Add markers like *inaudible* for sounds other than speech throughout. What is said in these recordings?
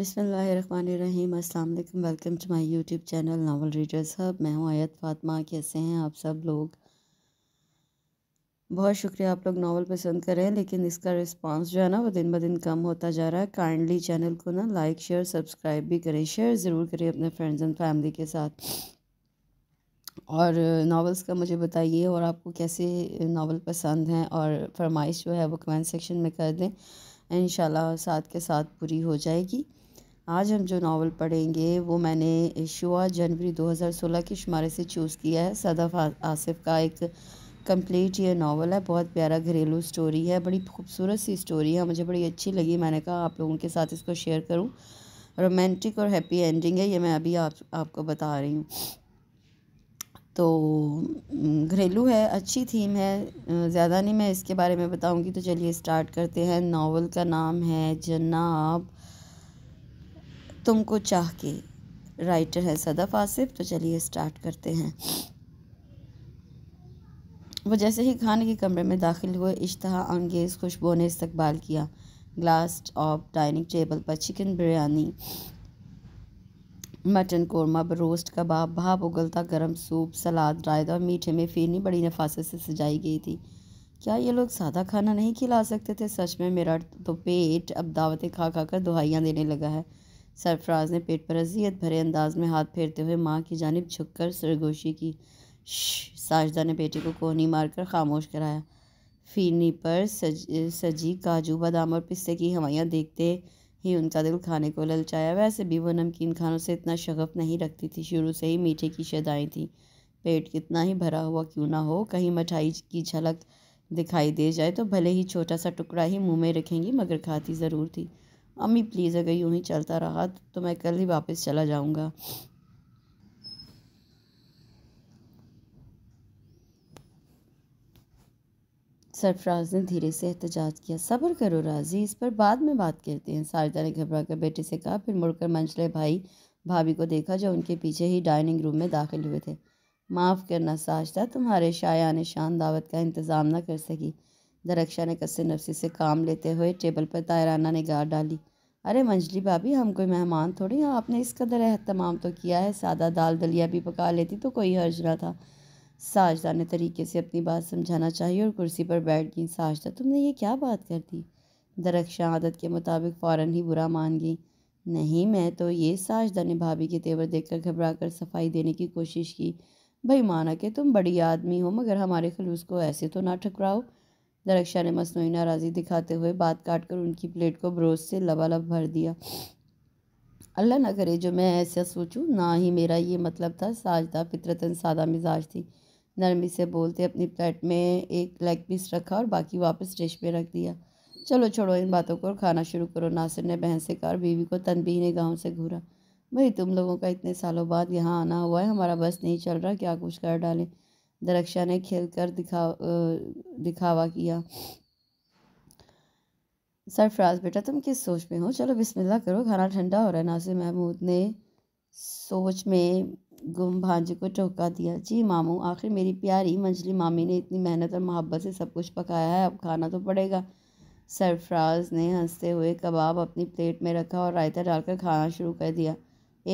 बिसमीम असल welcome to my YouTube channel novel readers hub मैं हूँ आयत फातमा कैसे हैं आप सब लोग बहुत शुक्रिया आप लोग नावल पसंद कर रहे हैं लेकिन इसका रिस्पांस जो है ना वो दिन ब दिन कम होता जा रहा है काइंडली चैनल को ना लाइक शेयर सब्सक्राइब भी करें शेयर ज़रूर करें अपने फ्रेंड्स एंड फैमिली के साथ और नावल्स का मुझे बताइए और आपको कैसे नावल पसंद हैं और फरमाइश जो है वो कमेंट सेक्शन में कर दें इन साथ के साथ पूरी हो जाएगी आज हम जो नावल पढ़ेंगे वो मैंने शुआ जनवरी 2016 के शुमारे से चूज़ किया है सदाफ आसिफ का एक कंप्लीट ये नावल है बहुत प्यारा घरेलू स्टोरी है बड़ी खूबसूरत सी स्टोरी है मुझे बड़ी अच्छी लगी मैंने कहा आप लोगों के साथ इसको शेयर करूँ रोमांटिक और हैप्पी एंडिंग है ये मैं अभी आप आपको बता रही हूँ तो घरेलू है अच्छी थीम है ज़्यादा नहीं मैं इसके बारे में बताऊँगी तो चलिए स्टार्ट करते हैं नावल का नाम है जन्ना तुमको चाह के राइटर है सदफ आसिफ तो चलिए स्टार्ट करते हैं वो जैसे ही खाने के कमरे में दाखिल हुए इश्तहा अंगेज खुशबू ने इस्तकबाल किया ग्लास ऑफ डाइनिंग टेबल पर chicken biryani mutton korma roast kebab भाप उगलता गर्म सूप सलाद रायता और मीठे में फिरनी बड़ी नफासत से सजाई गई थी क्या ये लोग सादा खाना नहीं खिला सकते थे सच में मेरा तो पेट अब दावतें खा खा कर दुहाइयाँ देने लगा है सरफराज ने पेट पर अजियत भरे अंदाज में हाथ फेरते हुए माँ की जानब झुक कर सरगोशी की साजदा ने बेटे को कोहनी मारकर खामोश कराया फिरनी पर सज सजी काजू बादाम और पिस्ते की हवाइयाँ देखते ही उनका दिल खाने को ललचाया वैसे भी वो नमकीन खानों से इतना शगफ नहीं रखती थी शुरू से ही मीठे की शदाएँ थी पेट कितना ही भरा हुआ क्यों ना हो कहीं मिठाई की झलक दिखाई दे जाए तो भले ही छोटा सा टुकड़ा ही मुंह में रखेंगी मगर खाती ज़रूर थी अम्मी प्लीज़ अगर यूँ ही चलता रहा तो मैं कल ही वापस चला जाऊँगा सरफराज ने धीरे से एहतजाज किया सब्र करो राजी इस पर बाद में बात करते हैं सारदा ने घबरा कर बेटे से कहा फिर मुड़कर मंजले भाई भाभी को देखा जो उनके पीछे ही डाइनिंग रूम में दाखिल हुए थे माफ़ करना साजदा तुम्हारे शायान शान दावत का इंतज़ाम ना कर सकी दरक्षा ने कस्से नफसी से काम लेते हुए टेबल पर तायराना ने गार डाली अरे मंजली भाभी हम कोई मेहमान थोड़ी हैं आपने इस कदर अहतमाम तो किया है सादा दाल दलिया भी पका लेती तो कोई हर्ज ना था साजदा ने तरीके से अपनी बात समझाना चाहिए और कुर्सी पर बैठ गई साजदा तुमने ये क्या बात कर दी दरख्शा आदत के मुताबिक फ़ौर ही बुरा मान गई नहीं मैं तो ये साजदा ने भाभी के तेवर देखकर घबरा कर सफाई देने की कोशिश की भाई माना कि तुम बड़ी आदमी हो मगर हमारे खलूस को ऐसे तो ना ठकराओ दरक्षा ने मसनू नाराज़ी दिखाते हुए बात काट कर उनकी प्लेट को ब्रोज से लबालब भर दिया अल्लाह ना करे जो मैं ऐसा सोचूं ना ही मेरा ये मतलब था साजदा फितरतन सादा मिजाज थी नरमी से बोलते अपनी प्लेट में एक लेग पीस रखा और बाकी वापस डिश पे रख दिया चलो छोड़ो इन बातों को और खाना शुरू करो नासिर ने बहन से कहा बीवी को तनबी ने गाँव से घूरा भाई तुम लोगों का इतने सालों बाद यहाँ आना हुआ है हमारा बस नहीं चल रहा क्या कुछ कर डालें दरक्षा ने खेल कर दिखा दिखावा किया सरफराज बेटा तुम किस सोच में हो चलो बिस्मिल्लाह करो खाना ठंडा हो रहा है नासिर महमूद ने सोच में गुम भांजे को टोका दिया जी मामू आखिर मेरी प्यारी मंजली मामी ने इतनी मेहनत और मोहब्बत से सब कुछ पकाया है अब खाना तो पड़ेगा सरफराज ने हंसते हुए कबाब अपनी प्लेट में रखा और रायता डालकर खाना शुरू कर दिया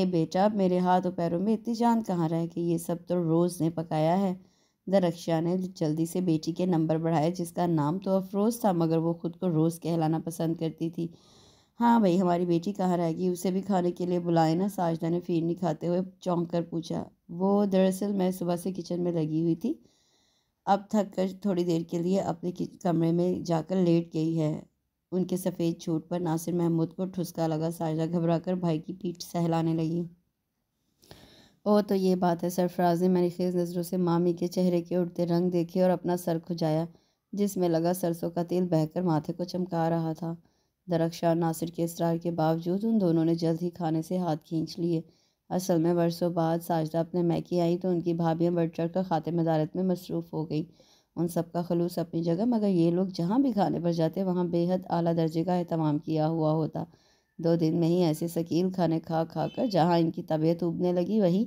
ए बेटा मेरे हाथ और पैरों में इतनी जान कहाँ रह कि ये सब तो रोज़ ने पकाया है दरक्षा ने जल्दी से बेटी के नंबर बढ़ाए जिसका नाम तो अफरोज़ था मगर वो खुद को रोज़ कहलाना पसंद करती थी हाँ भाई हमारी बेटी कहाँ रहेगी उसे भी खाने के लिए बुलाए ना साजदा ने फिरनी खाते हुए चौंक कर पूछा वो दरअसल मैं सुबह से किचन में लगी हुई थी अब थक कर थोड़ी देर के लिए अपने कमरे में जाकर लेट गई है उनके सफ़ेद छूट पर नासिर महमूद को ठुसका लगा साजदा घबरा कर भाई की पीठ सहलाने लगी ओ तो ये बात है सरफराज ने मेरी खेज नज़रों से मामी के चेहरे के उड़ते रंग देखे और अपना सर खुजाया जिसमें लगा सरसों का तेल बहकर माथे को चमका रहा था और नासिर के इसरार के बावजूद उन दोनों ने जल्द ही खाने से हाथ खींच लिए असल में वर्षों बाद साजदा अपने मैके आई तो उनकी भाभीियाँ बढ़ चढ़ कर खाते मदारत में मसरूफ़ हो गई उन सबका खलूस अपनी जगह मगर ये लोग जहाँ भी खाने पर जाते वहाँ बेहद अली दर्जे का अहतमाम किया हुआ होता दो दिन में ही ऐसे शकील खाने खा खा कर जहाँ इनकी तबीयत उबने लगी वहीं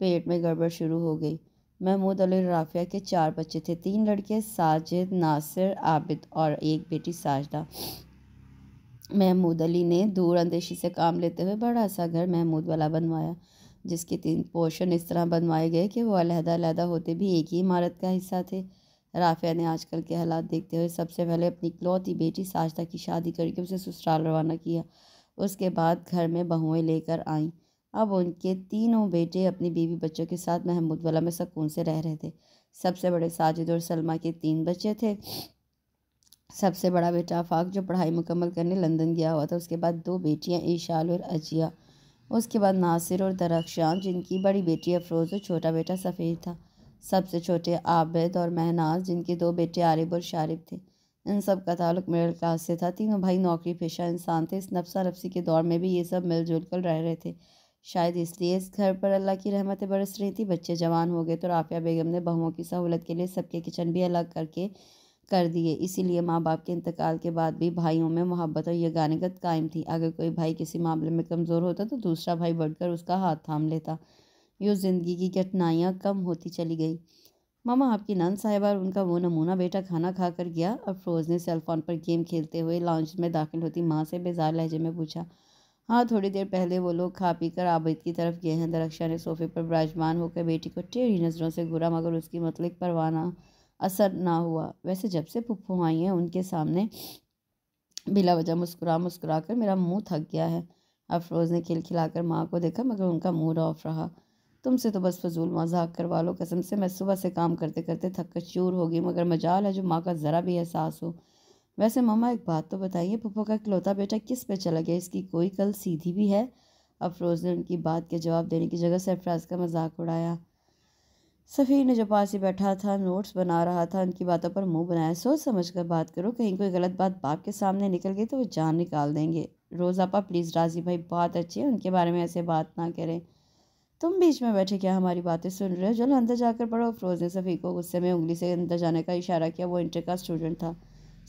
पेट में गड़बड़ शुरू हो गई महमूद अली राफिया के चार बच्चे थे तीन लड़के साजिद नासिर आबिद और एक बेटी साजदा महमूद अली ने दूर अंदेशी से काम लेते हुए बड़ा सा घर महमूद वाला बनवाया जिसके तीन पोर्शन इस तरह बनवाए गए कि वो अलहदा होते भी एक ही इमारत का हिस्सा थे राफिया ने आजकल के हालात देखते हुए सबसे पहले अपनी इकलौती बेटी साजदा की शादी करके उसे ससुराल रवाना किया उसके बाद घर में बहुएँ लेकर आईं अब उनके तीनों बेटे अपनी बीवी बच्चों के साथ महमूद वाला में सकून से रह रहे थे सबसे बड़े साजिद और सलमा के तीन बच्चे थे सबसे बड़ा बेटा आफाक जो पढ़ाई मुकम्मल करने लंदन गया हुआ था उसके बाद दो बेटियां ईशाल और अजिया उसके बाद नासिर और दरख्शान जिनकी बड़ी बेटी अफरोज़ और छोटा बेटा सफ़ीर था सबसे छोटे आबद और महनाज जिनके दो बेटे आरिब और शारिब थे इन सब का ताल्लुक मिडिल क्लास से था तीनों भाई नौकरी पेशा इंसान थे इस नफसा नफसी के दौर में भी ये सब मिलजुल कर रह रहे थे शायद इसलिए इस घर पर अल्लाह की रहमतें बरस रही थी बच्चे जवान हो गए तो राफिया बेगम ने बहुओं की सहूलत के लिए सबके किचन भी अलग करके कर दिए इसीलिए माँ बाप के इंतकाल के बाद भी भाइयों में मोहब्बत और यगानगत कायम थी अगर कोई भाई किसी मामले में कमज़ोर होता तो दूसरा भाई बढ़कर उसका हाथ थाम लेता यूँ ज़िंदगी की कठिनाइयाँ कम होती चली गई मामा आपकी नान साहिबा और उनका वो नमूना बेटा खाना खा कर गया और फ्रोज़ ने सेलफोन पर गेम खेलते हुए लॉन्च में दाखिल होती माँ से बेजार लहजे में पूछा हाँ थोड़ी देर पहले वो लोग खा पी कर आबिद की तरफ गए हैं दरक्षा ने सोफे पर विराजमान होकर बेटी को टेढ़ी नज़रों से घुरा मगर उसकी मतलब परवाना असर ना हुआ वैसे जब से पुप्पू आई हैं उनके सामने बिला वजह मुस्कुरा मुस्कुरा कर मेरा मुँह थक गया है अफरोज़ ने खिलखिलाकर माँ को देखा मगर उनका मूड ऑफ रहा तुमसे तो बस फजूल मजाक करवा लो कसम से मैं सुबह से काम करते करते थक चूर होगी मगर मजाल है जो माँ का ज़रा भी एहसास हो वैसे मामा एक बात तो बताइए पप्पा का इकलौता बेटा किस पे चला गया इसकी कोई कल सीधी भी है अफरोज़ ने उनकी बात के जवाब देने की जगह सरफराज का मजाक उड़ाया सफ़ीर ने जो पास ही बैठा था नोट्स बना रहा था उनकी बातों पर मुंह बनाया सोच समझ कर बात करो कहीं कोई गलत बात बाप के सामने निकल गई तो वो जान निकाल देंगे रोज़ापा प्लीज़ राजी भाई बहुत अच्छी है उनके बारे में ऐसे बात ना करें तुम बीच में बैठे क्या हमारी बातें सुन रहे हो चलो अंदर जाकर पढ़ो फ़िरोज़ ने सफ़ी को गुस्से में उंगली से अंदर जाने का इशारा किया वो इंटर का स्टूडेंट था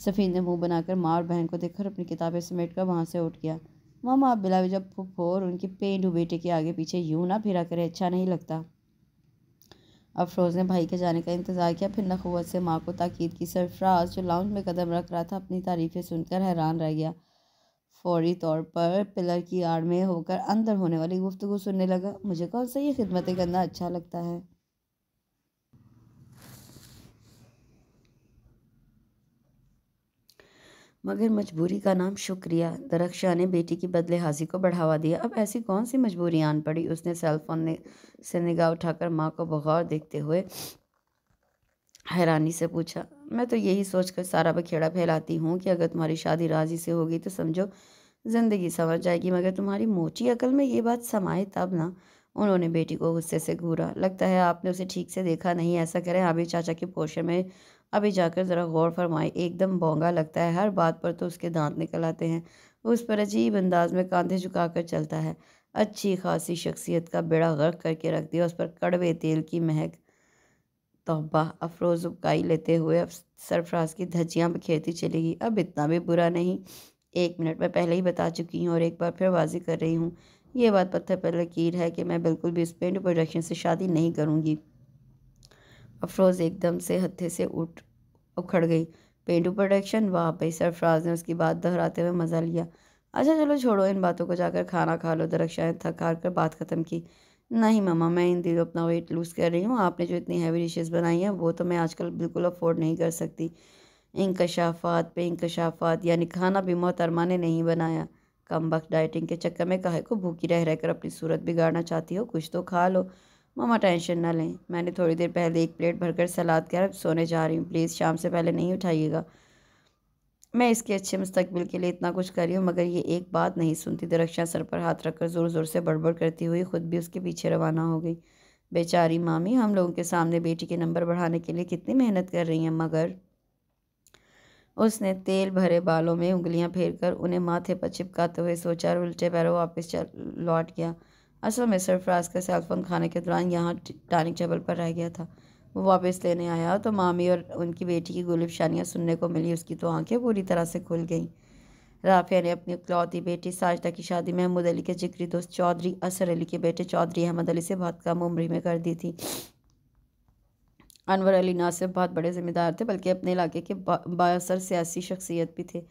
सफ़ी ने मुंह बनाकर माँ और बहन को देखकर अपनी किताबें समेट कर वहाँ से उठ गया मामा आप बिला जब फुफो और उनके पेंडू बेटे के आगे पीछे यूँ ना फिरा करे अच्छा नहीं लगता अब ने भाई के जाने का इंतज़ार किया फिर नखवत से माँ को ताकीद की सरफराज जो लाउंज में कदम रख रहा था अपनी तारीफ़ें सुनकर हैरान रह गया फौरी तौर पर पिलर की आड़ में होकर अंदर होने वाली गुफ्तु सुनने लगा मुझे कौन सा ये खिदमतें करना अच्छा लगता है मगर मजबूरी का नाम शुक्रिया दरख्शाह ने बेटी की बदले हाजी को बढ़ावा दिया अब ऐसी कौन सी मजबूरी आन पड़ी उसने सेलफोन ने से निगाह उठाकर माँ को बगौर देखते हुए हैरानी से पूछा मैं तो यही सोचकर सारा बखेड़ा फैलाती हूँ कि अगर तुम्हारी शादी राजी से होगी तो समझो ज़िंदगी संवर जाएगी मगर तुम्हारी मोटी अकल में ये बात समाए तब ना उन्होंने बेटी को गुस्से से घूरा लगता है आपने उसे ठीक से देखा नहीं ऐसा करें अभी चाचा के पोशे में अभी जाकर ज़रा गौर फरमाए एकदम बोंगा लगता है हर बात पर तो उसके दांत निकल आते हैं उस पर अजीब अंदाज में कांधे झुकाकर चलता है अच्छी खासी शख्सियत का बेड़ा गर्क करके रख दिया उस पर कड़वे तेल की महक तोबा अफरोज़ उबकाई लेते हुए सरफराज की धज्जियाँ बिखेरती चली गई अब इतना भी बुरा नहीं एक मिनट में पहले ही बता चुकी हूँ और एक बार फिर वाजी कर रही हूँ यह बात पत्थर पर लकीर है कि मैं बिल्कुल भी इस पेंट प्रोडक्शन से शादी नहीं करूँगी अफरोज़ एकदम से हत्थे से उठ उखड़ गई पेंटू प्रोडक्शन वाह भाई सरफराज ने उसकी बात दोहराते हुए मज़ा लिया अच्छा चलो छोड़ो इन बातों को जाकर खाना खा लो दरख्शाएँ थक हार कर बात ख़त्म की नहीं मामा मैं इन दिनों अपना वेट लूज़ कर रही हूँ आपने जो इतनी हैवी डिशेज़ बनाई हैं वो तो मैं आजकल बिल्कुल अफोर्ड नहीं कर सकती इंकशाफात पे इंकशाफात यानी खाना भी मोहतरमा ने नहीं बनाया कम वक्त डाइटिंग के चक्कर में काहे को भूखी रह रह कर अपनी सूरत बिगाड़ना चाहती हो कुछ तो खा लो मामा टेंशन ना लें मैंने थोड़ी देर पहले एक प्लेट भरकर सलाद कर सोने जा रही हूँ प्लीज़ शाम से पहले नहीं उठाइएगा मैं इसके अच्छे मुस्तबिल के लिए इतना कुछ कर रही हूँ मगर ये एक बात नहीं सुनती दरक्षा सर पर हाथ रखकर ज़ोर ज़ोर से बड़बड़ करती हुई खुद भी उसके पीछे रवाना हो गई बेचारी मामी हम लोगों के सामने बेटी के नंबर बढ़ाने के लिए कितनी मेहनत कर रही हैं मगर उसने तेल भरे बालों में उंगलियां फेर कर उन्हें माथे पर चिपकाते हुए सोचा और उल्टे पैरों वापस लौट गया असल में सरफराज का सेलफोन खाने के दौरान यहाँ टानिक टेबल पर रह गया था वो वापस लेने आया तो मामी और उनकी बेटी की गुलिफ शानियाँ सुनने को मिली उसकी तो आंखें पूरी तरह से खुल गईं राफिया ने अपनी इकलौती बेटी साजदा की शादी महमूद अली के जिक्री दोस्त चौधरी असर अली के बेटे चौधरी अहमद अली से बहुत कम उम्र में कर दी थी अनवर अली ना सिर्फ बहुत बड़े ज़िम्मेदार थे बल्कि अपने इलाके के बासर सियासी शख्सियत भी थे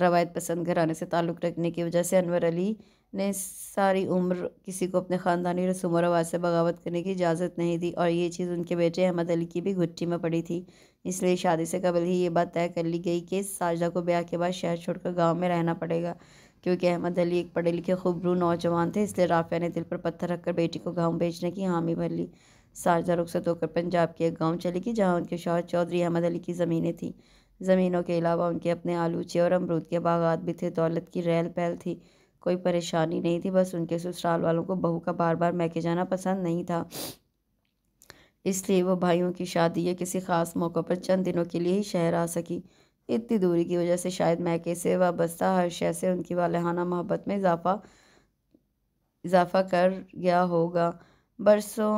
रवायत पसंद घराने से ताल्लुक़ रखने की वजह से अनवर अली ने सारी उम्र किसी को अपने ख़ानदानी रसूम और रवाज से बगावत करने की इजाज़त नहीं दी और ये चीज़ उनके बेटे अहमद अली की भी घुट्टी में पड़ी थी इसलिए शादी से कबल ही ये बात तय कर ली गई कि साजदा को ब्याह के बाद शहर छोड़कर गाँव में रहना पड़ेगा क्योंकि अहमद अली एक पढ़े लिखे खूबरू नौजवान थे इसलिए राफिया ने दिल पर पत्थर रखकर बेटी को गाँव भेजने की हामी भर ली साजदा रुखसत होकर पंजाब के एक गाँव चली गई जहाँ उनके शौहर चौधरी अहमद अली की ज़मीनें थीं ज़मीनों के अलावा उनके अपने आलूचे और अमरूद के बागात भी थे दौलत की रैल पहल थी कोई परेशानी नहीं थी बस उनके ससुराल वालों को बहू का बार बार मैके जाना पसंद नहीं था इसलिए वो भाइयों की शादी या किसी ख़ास मौक़ों पर चंद दिनों के लिए ही शहर आ सकी इतनी दूरी की वजह से शायद मैके से वाबस्ता हर शय से उनकी वालहाना मोहब्बत में इजाफा इजाफा कर गया होगा बरसों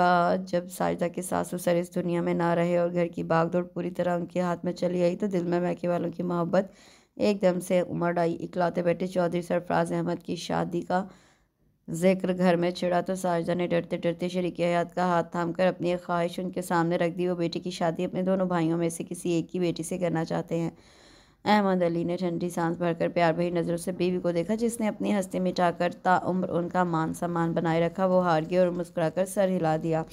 बाद जब साजदा के सासू सर इस दुनिया में ना रहे और घर की बागदौड़ पूरी तरह उनके हाथ में चली आई तो दिल में मैके वालों की मोहब्बत एकदम से उमड़ आई इकलौते बेटे चौधरी सरफराज अहमद की शादी का जिक्र घर में छिड़ा तो साजदा ने डरते डरते शरीक हयात का हाथ थाम कर अपनी एक ख्वाहिश उनके सामने रख दी वो बेटी की शादी अपने दोनों भाइयों में से किसी एक की बेटी से करना चाहते हैं अहमद अली ने ठंडी सांस भरकर प्यार भरी नज़रों से बीवी को देखा जिसने अपनी हंसी मिटाकर ताउम्र उनका मान सम्मान बनाए रखा वो हार गया और मुस्कुराकर सर हिला दिया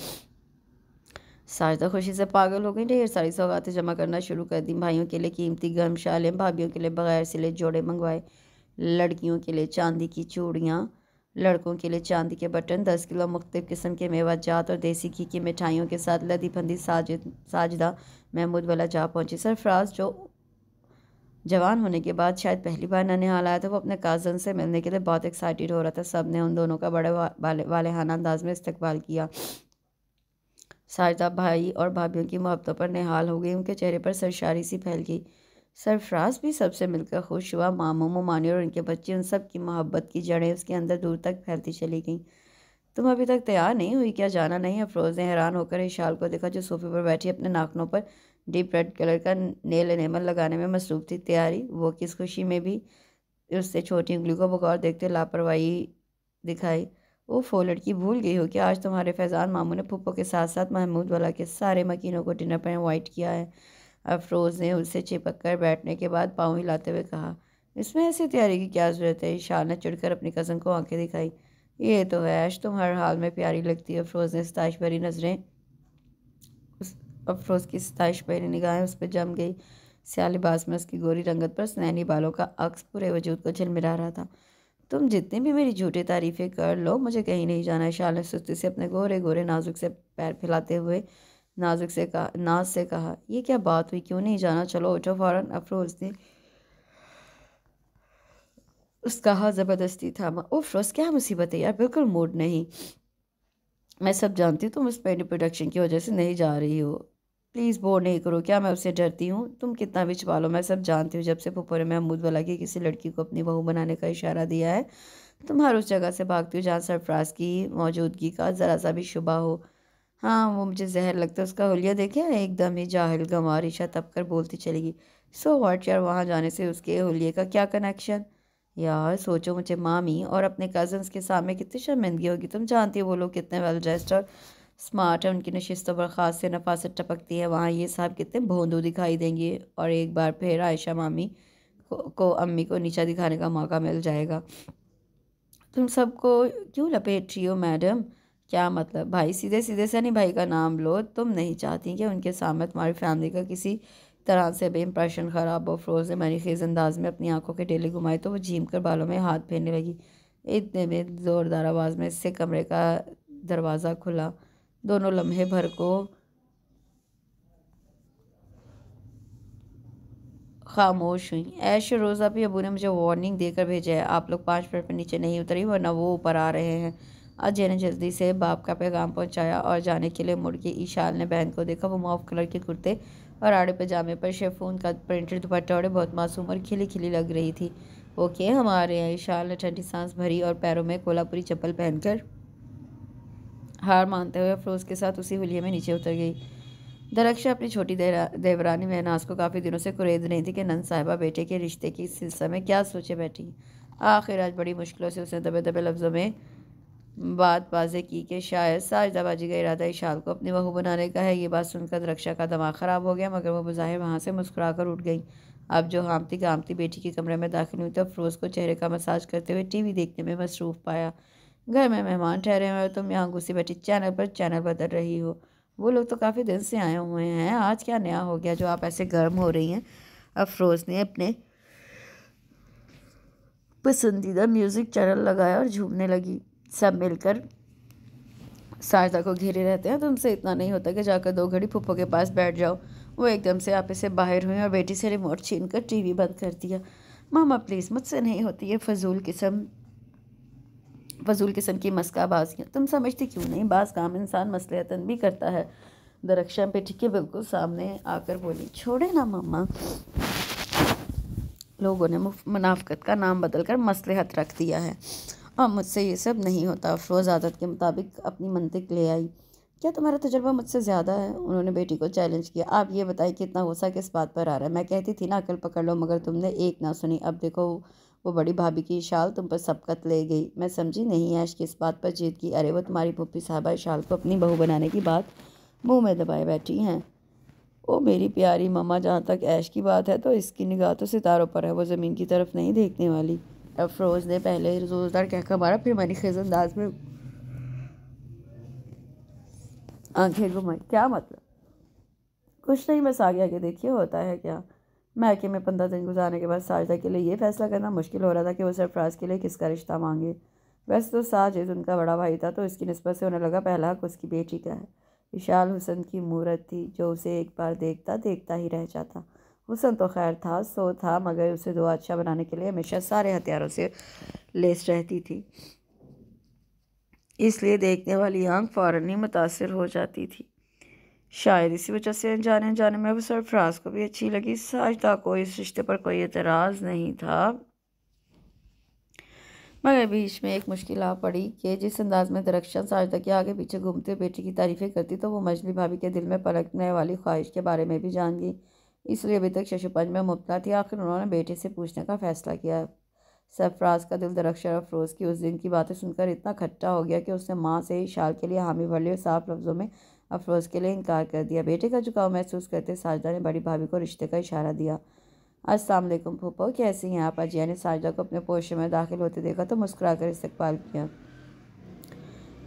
तो खुशी से पागल हो गई ढेर सारी सौगातें जमा करना शुरू कर दी भाइयों के लिए कीमती गर्म शालें भाभीियों के लिए बगैर सिले जोड़े मंगवाए लड़कियों के लिए चांदी की चूड़ियाँ लड़कों के लिए चांदी के बटन दस किलो मुख्तु किस्म के मेवाजात और देसी घी की मिठाइयों के साथ लदी फंदी साजिद साजदा महमूद वाला जा पहुँची सरफराज जो जवान होने के बाद शायद पहली बार ननिहाल आया था वो अपने काजन से मिलने के लिए बहुत एक्साइटेड हो रहा था सब ने उन दोनों का बड़े वाले वालेहाना अंदाज में इस्तेवाल किया साजदा भाई और भाभीियों की मोहब्बतों पर निहाल हो गई उनके चेहरे पर सरशारी सी फैल गई सरफराज भी सबसे मिलकर खुश हुआ मामू मोमानी और उनके बच्चे उन सब की मोहब्बत की जड़ें उसके अंदर दूर तक फैलती चली गईं तुम अभी तक तैयार नहीं हुई क्या जाना नहीं अफरोज़ ने हैरान होकर इशाल को देखा जो सोफे पर बैठी अपने नाखनों पर डीप रेड कलर का नेल एनेमल लगाने में मसरूफ थी तैयारी वो किस खुशी में भी उससे छोटी उंगली को बगौर देखते लापरवाही दिखाई ओफो लड़की भूल गई हो कि आज तुम्हारे फैज़ान मामू ने पुप्पो के साथ साथ महमूद वाला के सारे मकीनों को डिनर पर इन्वाइट किया है अफरोज़ ने उससे चिपक कर बैठने के बाद पाँव हिलाते हुए कहा इसमें ऐसी तैयारी की क्या ज़रूरत है ईशान ने चिड़कर अपनी कज़न को आंखें दिखाई ये तो है ऐश तुम हर हाल में प्यारी लगती है अफरोज़ ने सताइश भरी नज़रें उस अफरोज़ की सताइश भरी निगाहें उस पर जम गई स्या लिबास में उसकी गोरी रंगत पर स्नैनी बालों का अक्स पूरे वजूद को झिलमिला रहा था तुम जितनी भी मेरी झूठी तारीफ़ें कर लो मुझे कहीं नहीं जाना है शाला सुस्ती से अपने गोरे गोरे नाजुक से पैर फैलाते हुए नाजुक से कहा नाज से कहा यह क्या बात हुई क्यों नहीं जाना चलो उठो फ़ौरन अफरोज़ ने उसका हाँ ज़बरदस्ती था उफ रोज़ क्या मुसीबत है यार बिल्कुल मूड नहीं मैं सब जानती हूँ तुम उस पेड प्रोडक्शन की वजह से नहीं जा रही हो प्लीज़ बोर नहीं करो क्या मैं उससे डरती हूँ तुम कितना भी छुपा लो मैं सब जानती हूँ जब से पपोरे महमूद वाला की किसी लड़की को अपनी बहू बनाने का इशारा दिया है तुम हर उस जगह से भागती हो जहाँ सरफराज की मौजूदगी का ज़रा सा भी शुबा हो हाँ वो मुझे जहर लगता है उसका हुलिया देखे एकदम ही जाहिल गंवार ईशा तप कर बोलती चलेगी सो वॉट यार वहाँ जाने से उसके हुलिये का क्या कनेक्शन यार सोचो मुझे मामी और अपने कज़न्स के सामने कितनी शर्मिंदगी होगी तुम जानती हो वो लोग कितने वेल ड्रेस्ड और स्मार्ट है उनकी पर तो खास से नफासत टपकती है वहाँ ये साहब कितने भोंदू दिखाई देंगे और एक बार फिर आयशा मामी को, को अम्मी को नीचा दिखाने का मौका मिल जाएगा तुम सबको क्यों लपेट रही हो मैडम क्या मतलब भाई सीधे सीधे से नहीं भाई का नाम लो तुम नहीं चाहती कि उनके सामने तुम्हारी फैमिली का किसी तरह से भी इम्प्रेशन ख़राब हो फ्रोज़ ने मैंने खेज अंदाज में अपनी आंखों के टेले घुमाए तो वो झीम कर बालों में हाथ फेरने लगी इतने में ज़ोरदार आवाज़ में इससे कमरे का दरवाज़ा खुला दोनों लम्हे भर को खामोश हुई ऐश रोज़ा भी अबू ने मुझे वार्निंग देकर भेजा है आप लोग पाँच मिनट पर नीचे नहीं उतरी वरना वो ऊपर आ रहे हैं अजय ने जल्दी से बाप का पैगाम पहुंचाया और जाने के लिए मुड़ के ईशाल ने बहन को देखा वो मॉफ कलर के कुर्ते और आड़े पजामे पर शेफून का प्रिंटेड दुपट्टा और बहुत मासूम और खिली खिली लग रही थी ओके हम आ रहे हैं ईशाल ने ठंडी सांस भरी और पैरों में कोलापुरी चप्पल पहनकर हार मानते हुए अफरोज़ के साथ उसी हुलिये में नीचे उतर गई दरक्षा अपनी छोटी देवरानी महनाज को काफ़ी दिनों से कुरेद नहीं थी कि नंद साहिबा बेटे के रिश्ते की सिलसिले में क्या सोचे बैठी आखिर आज बड़ी मुश्किलों से उसने दबे दबे लफ्ज़ों में बात बाजे की कि शायद साजदाबाजी का इरादा इशाल को अपनी बहू बनाने का है ये बात सुनकर दरक्षा का दिमाग ख़राब हो गया मगर वो बज़ाहिर वहाँ से मुस्कुरा कर उठ गई अब जो हामती गामती बेटी के कमरे में दाखिल हुई तो फ्रोज़ को चेहरे का मसाज करते हुए टीवी देखने में मसरूफ़ पाया घर में मेहमान ठहरे हुए हो तुम यहाँ घुसी बैठी चैनल पर चैनल बदल रही हो वो लोग तो काफ़ी दिन से आए हुए हैं आज क्या नया हो गया जो आप ऐसे गर्म हो रही हैं अफरोज़ ने अपने पसंदीदा म्यूज़िक चैनल लगाया और झूमने लगी सब मिलकर सारदा को घेरे रहते हैं तुमसे इतना नहीं होता कि जाकर दो घड़ी फुप्पो के पास बैठ जाओ वो एकदम से आप इसे बाहर हुई और बेटी से रिमोट छीन कर टी बंद कर दिया मामा प्लीज़ मुझसे नहीं होती ये फजूल किस्म फजूल किस्म की मस्का बाजियाँ तुम समझते क्यों नहीं बाज़ काम इंसान मसलहतन भी करता है दरक्षा पे ठीक है बिल्कुल सामने आकर बोली छोड़े ना मम्मा लोगों ने मुनाफ्त का नाम बदल कर मसलहत रख दिया है और मुझसे ये सब नहीं होता अफरोज़ आदत के मुताबिक अपनी मनतिक ले आई क्या तुम्हारा तजर्बा मुझसे ज़्यादा है उन्होंने बेटी को चैलेंज किया आप ये बताइए कि इतना गुस्सा किस बात पर आ रहा है मैं कहती थी ना अकल पकड़ लो मगर तुमने एक ना सुनी अब देखो वो बड़ी भाभी की शाल तुम पर सबकत ले गई मैं समझी नहीं ऐश किस इस बात पर जीत की अरे वो तुम्हारी पुप्पी साहबा शाल को अपनी बहू बनाने की बात मुंह में दबाए बैठी हैं ओ मेरी प्यारी मम्मा जहाँ तक ऐश की बात है तो इसकी निगाह तो सितारों पर है वो ज़मीन की तरफ नहीं देखने वाली अफरोज़ ने पहले जोरदार कहकर मारा फिर मैंने खिज अंदाज में आंखें घुमाई क्या मतलब कुछ नहीं बस आगे आगे देखिए होता है क्या मैके में पंद्रह दिन गुजारने के बाद साजदा के लिए ये फैसला करना मुश्किल हो रहा था कि वो सरफराज के लिए किसका रिश्ता मांगे वैसे तो साजिद उनका बड़ा भाई था तो इसकी नस्बत से उन्हें लगा पहला हक उसकी बेटी का है विशाल हुसन की मूर्त थी जो उसे एक बार देखता देखता ही रह जाता हुसन तो खैर था सो था मगर उसे दुआ अच्छा बनाने के लिए हमेशा सारे हथियारों से लेस रहती थी इसलिए देखने वाली आंख फ़ौर ही मुतासर हो जाती थी शायद इसी वजह से जाने जाने में सरफराज को भी अच्छी लगी साजदा को इस रिश्ते पर कोई एतराज़ नहीं था मगर बीच में एक मुश्किल आ पड़ी कि जिस अंदाज में दरख्शां साजदा के आगे पीछे घूमते बेटी की तारीफ़ें करती तो वो मजली भाभी के दिल में पलकने वाली ख्वाहिश के बारे में भी जान गई इसलिए अभी तक शशुपंज में मुबला थी आखिर उन्होंने बेटे से पूछने का फ़ैसला किया सरफराज का दिल और अफरोज़ की उस दिन की बातें सुनकर इतना खट्टा हो गया कि उसने माँ से ही शाल के लिए हामी भर ली और साफ लफ्ज़ों में अफरोज़ के लिए इनकार कर दिया बेटे का झुकाव महसूस करते साजदा ने बड़ी भाभी को रिश्ते का इशारा दिया असलम फूफो कैसी हैं आप अजिया ने साजदा को अपने पोशे में दाखिल होते देखा तो मुस्कुरा कर इस्तकबाल किया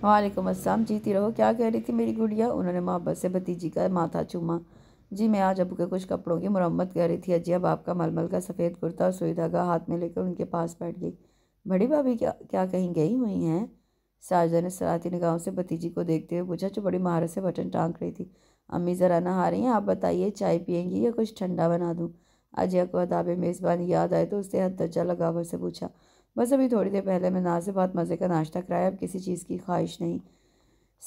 वालेकुम अस्सलाम जीती रहो क्या कह रही थी मेरी गुड़िया उन्होंने मोहब्बत से भतीजी का माथा चूमा जी मैं आज अबू के कुछ कपड़ों की मरम्मत कर रही थी अजिया बाप का मलमल का सफ़ेद कुर्ता और सुई धागा हाथ में लेकर उनके पास बैठ गई बड़ी भाभी क्या क्या कहीं गई हुई हैं साजदा ने सलाती निगाह से भतीजी को देखते हुए पूछा जो बड़ी महारत से बटन टांग रही थी अम्मी ज़रा नहा रही हैं आप बताइए चाय पियेंगी या कुछ ठंडा बना दूँ अजय को अदाबे मेज़बान याद आए तो उससे हद दर्जा लगावर से पूछा बस अभी थोड़ी देर पहले मैं नाज से बहुत मज़े का नाश्ता कराया अब किसी चीज़ की ख्वाहिश नहीं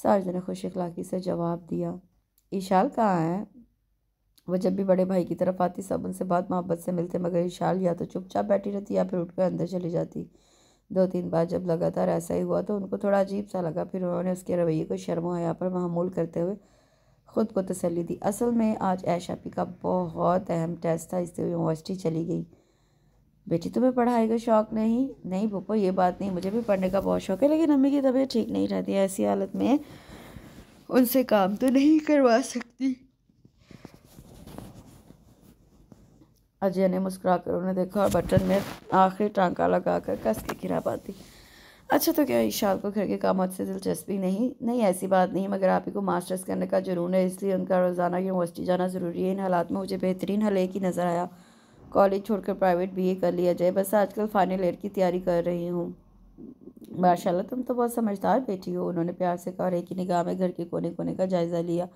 साहजा ने खुश अखलाकी से जवाब दिया ईशाल कहाँ है वह जब भी बड़े भाई की तरफ आती सब उनसे बहुत मोहब्बत से मिलते मगर ईशाल या तो चुपचाप बैठी रहती या फिर उठकर अंदर चली जाती दो तीन बार जब लगातार ऐसा ही हुआ तो उनको थोड़ा अजीब सा लगा फिर उन्होंने उसके रवैये को शर्म यहाँ पर मामूल करते हुए ख़ुद को तसली दी असल में आज ऐशा पी का बहुत अहम टेस्ट था इसलिए यूनिवर्सिटी चली गई बेटी तुम्हें पढ़ाई का शौक़ नहीं नहीं पप्पो ये बात नहीं मुझे भी पढ़ने का बहुत शौक़ है लेकिन अम्मी की तबीयत ठीक नहीं रहती ऐसी हालत में उनसे काम तो नहीं करवा सकती अजय ने मुस्कुरा कर उन्हें देखा और बटन में आखिरी टांका लगा कर कस के गिरा पाती अच्छा तो क्या ईशाल को घर के कामों से दिलचस्पी नहीं नहीं ऐसी बात नहीं मगर आप ही को मास्टर्स करने का जुनून है इसलिए उनका रोज़ाना यूनिवर्सिटी जाना ज़रूरी है इन हालात में मुझे बेहतरीन हल एक ही नज़र आया कॉलेज छोड़कर प्राइवेट ए कर लिया जाए बस आजकल फाइनल ईयर की तैयारी कर रही हूँ माशाला तुम तो बहुत समझदार बेटी हो उन्होंने प्यार से कहा और एक ही निगाह में घर के कोने कोने का जायज़ा लिया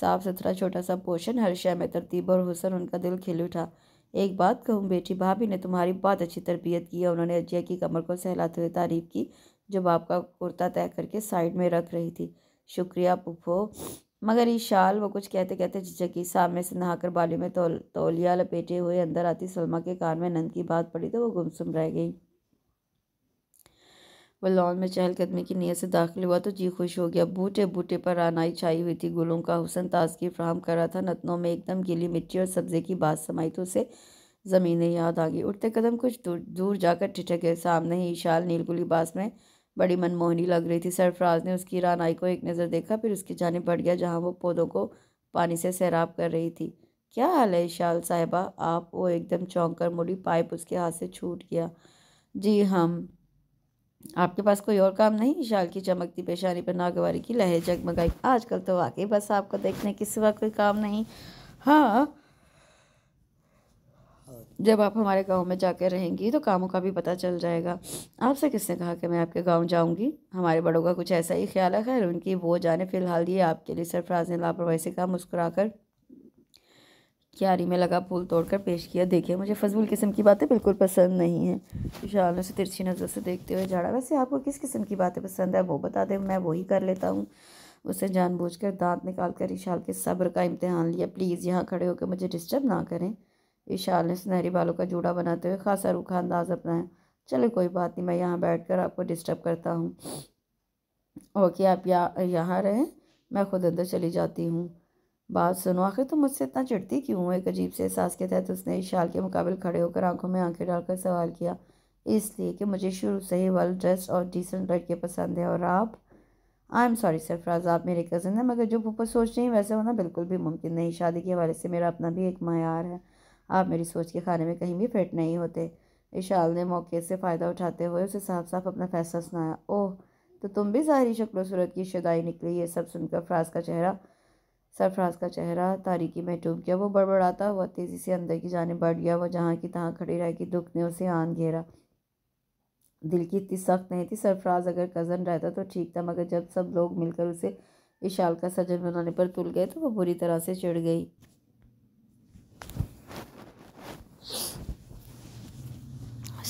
साफ़ सुथरा छोटा सा पोषण हर शय में तरतीब और हुसन उनका दिल खिल उठा एक बात कहूँ बेटी भाभी ने तुम्हारी बहुत अच्छी तरबियत की है उन्होंने अजिया की कमर को सहलाते हुए तारीफ़ की जब आपका कुर्ता तय करके साइड में रख रही थी शुक्रिया पुप्पो मगर ये शाल वो कुछ कहते कहते झिझकी सामने से नहाकर बाली में तो तौलिया लपेटे हुए अंदर आती सलमा के कान में नंद की बात पड़ी तो वो गुमसुम रह गई वह लॉन में चहलकदमी की नीयत से दाखिल हुआ तो जी खुश हो गया बूटे बूटे पर आनाई छाई हुई थी गुलों का हुसन ताजगी फ्राहम कर रहा था नतनों में एकदम गीली मिट्टी और सब्ज़े की बात समाई तो उसे ज़मीनें याद आ गई उठते कदम कुछ दूर दूर जाकर ठिठक गए सामने ही ईशाल नीलगुली लिबास में बड़ी मनमोहनी लग रही थी सरफराज ने उसकी रानाई को एक नज़र देखा फिर उसकी जानब बढ़ गया जहाँ वो पौधों को पानी से सैराब कर रही थी क्या हाल है ईशाल साहिबा आप वो एकदम चौंक कर मुड़ी पाइप उसके हाथ से छूट गया जी हम आपके पास कोई और काम नहीं शाल की चमकती पेशानी पर नागवारी की लहर जगमगाई आजकल तो वाकई बस आपको देखने के सिवा कोई काम नहीं हाँ जब आप हमारे गांव में जाकर रहेंगी तो कामों का भी पता चल जाएगा आपसे किसने कहा कि मैं आपके गांव जाऊंगी हमारे बड़ों का कुछ ऐसा ही ख्याल है खैर उनकी वो जाने फिलहाल ये आपके लिए सरफराज ने लापरवाही से कहा मुस्कुराकर क्यारी में लगा फूल तोड़कर पेश किया देखिए मुझे फजूल किस्म की बातें बिल्कुल पसंद नहीं हैं विशाल से तिरछी नज़र से देखते हुए झाड़ा वैसे आपको किस किस्म की बातें पसंद है वो बता दें मैं वही कर लेता हूँ जानबूझ जानबूझकर दांत निकाल कर विशाल के सब्र का इम्तहान लिया प्लीज़ यहाँ खड़े होकर मुझे डिस्टर्ब ना करें विशाल ने सुनहरी बालों का जूड़ा बनाते हुए खासा रूखा अंदाज अपनाया चलो कोई बात नहीं मैं यहाँ बैठ कर आपको डिस्टर्ब करता हूँ ओके आप यहाँ रहें मैं खुद अंदर चली जाती हूँ बात सुनो आखिर तुम मुझसे इतना चिढ़ती क्यों एक अजीब से एहसास के तहत उसने शाल के मुकाबले खड़े होकर आंखों में आंखें डालकर सवाल किया इसलिए कि मुझे शुरू से ही वेल ड्रेस्ड और डिसेंट लड़के पसंद है और आप आई एम सॉरी सरफराज आप मेरे कज़न हैं मगर जो फूफा सोच रही वैसे होना बिल्कुल भी मुमकिन नहीं शादी के हवाले से मेरा अपना भी एक मैार है आप मेरी सोच के खाने में कहीं भी फिट नहीं होते इशाल ने मौके से फ़ायदा उठाते हुए उसे साफ साफ अपना फैसला सुनाया ओह तो तुम भी ज़ाहरी शक्ल सूरत की शदाई निकली ये सब सुनकर फ्राज का चेहरा सरफराज का चेहरा तारीकी में डूब गया वो बड़बड़ाता हुआ तेज़ी से अंदर की जाने बढ़ गया वह जहाँ की तहाँ खड़ी रह गई दुख ने उसे आन घेरा दिल की इतनी सख्त नहीं थी सरफराज अगर कज़न रहता तो ठीक था मगर जब सब लोग मिलकर उसे इशाल का सजन बनाने पर तुल गए तो वो बुरी तरह से चिढ़ गई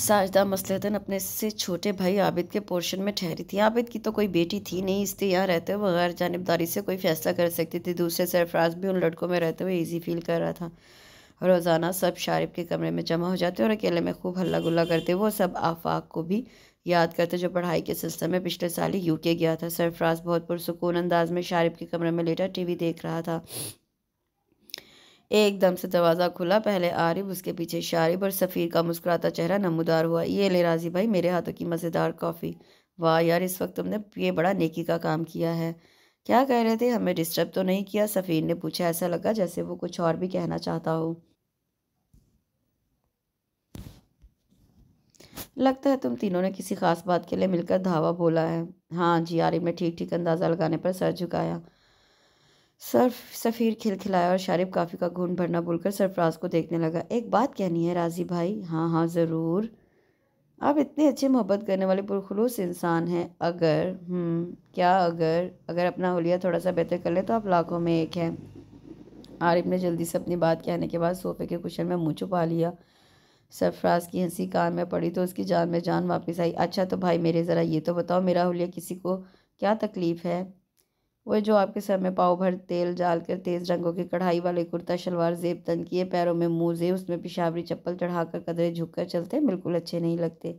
साजदा मसलतन अपने से छोटे भाई आबिद के पोर्शन में ठहरी थी आबिद की तो कोई बेटी थी नहीं इसलिए यहाँ रहते हुए गैर जानबदारी से कोई फ़ैसला कर सकती थी दूसरे सरफराज भी उन लड़कों में रहते हुए ईजी फील कर रहा था रोज़ाना सब शारिफ के कमरे में जमा हो जाते और अकेले में खूब हल्ला गुल्ला करते वो सब आफाक को भी याद करते जो पढ़ाई के सिलसिले में पिछले साल ही यूके गया था सरफराज बहुत पुरसकून अंदाज में शारिफ के कमरे में लेटा टीवी देख रहा था एकदम से दरवाज़ा खुला पहले आरिफ उसके पीछे शारिब और सफ़ीर का मुस्कुराता चेहरा नमदार हुआ ये ले राजी भाई मेरे हाथों की मज़ेदार कॉफ़ी वाह यार इस वक्त तुमने ये बड़ा नेकी का काम किया है क्या कह रहे थे हमें डिस्टर्ब तो नहीं किया सफ़ीर ने पूछा ऐसा लगा जैसे वो कुछ और भी कहना चाहता हो लगता है तुम तीनों ने किसी खास बात के लिए मिलकर धावा बोला है हाँ जी आरिफ ने ठीक ठीक अंदाज़ा लगाने पर सर झुकाया सर्फ सफ़ीर खिलखिलाया और शारिफ काफ़ी का घून भरना भूलकर सरफराज को देखने लगा एक बात कहनी है राजी भाई हाँ हाँ ज़रूर आप इतने अच्छे मोहब्बत करने वाले पुरखलूस इंसान हैं अगर हम्म, क्या अगर अगर अपना होलिया थोड़ा सा बेहतर कर ले तो आप लाखों में एक हैं आरिफ ने जल्दी से अपनी बात कहने के बाद सोफे के कुशन में मुँह छुपा लिया सरफराज की हंसी कान में पड़ी तो उसकी जान में जान वापस आई अच्छा तो भाई मेरे ज़रा ये तो बताओ मेरा होलिया किसी को क्या तकलीफ़ है वह जो आपके सर में पाव भर तेल जाल कर तेज़ रंगों के कढ़ाई वाले कुर्ता शलवार जेब तन किए पैरों में मोज़े उसमें पिशावरी चप्पल चढ़ाकर कदरे झुककर चलते बिल्कुल अच्छे नहीं लगते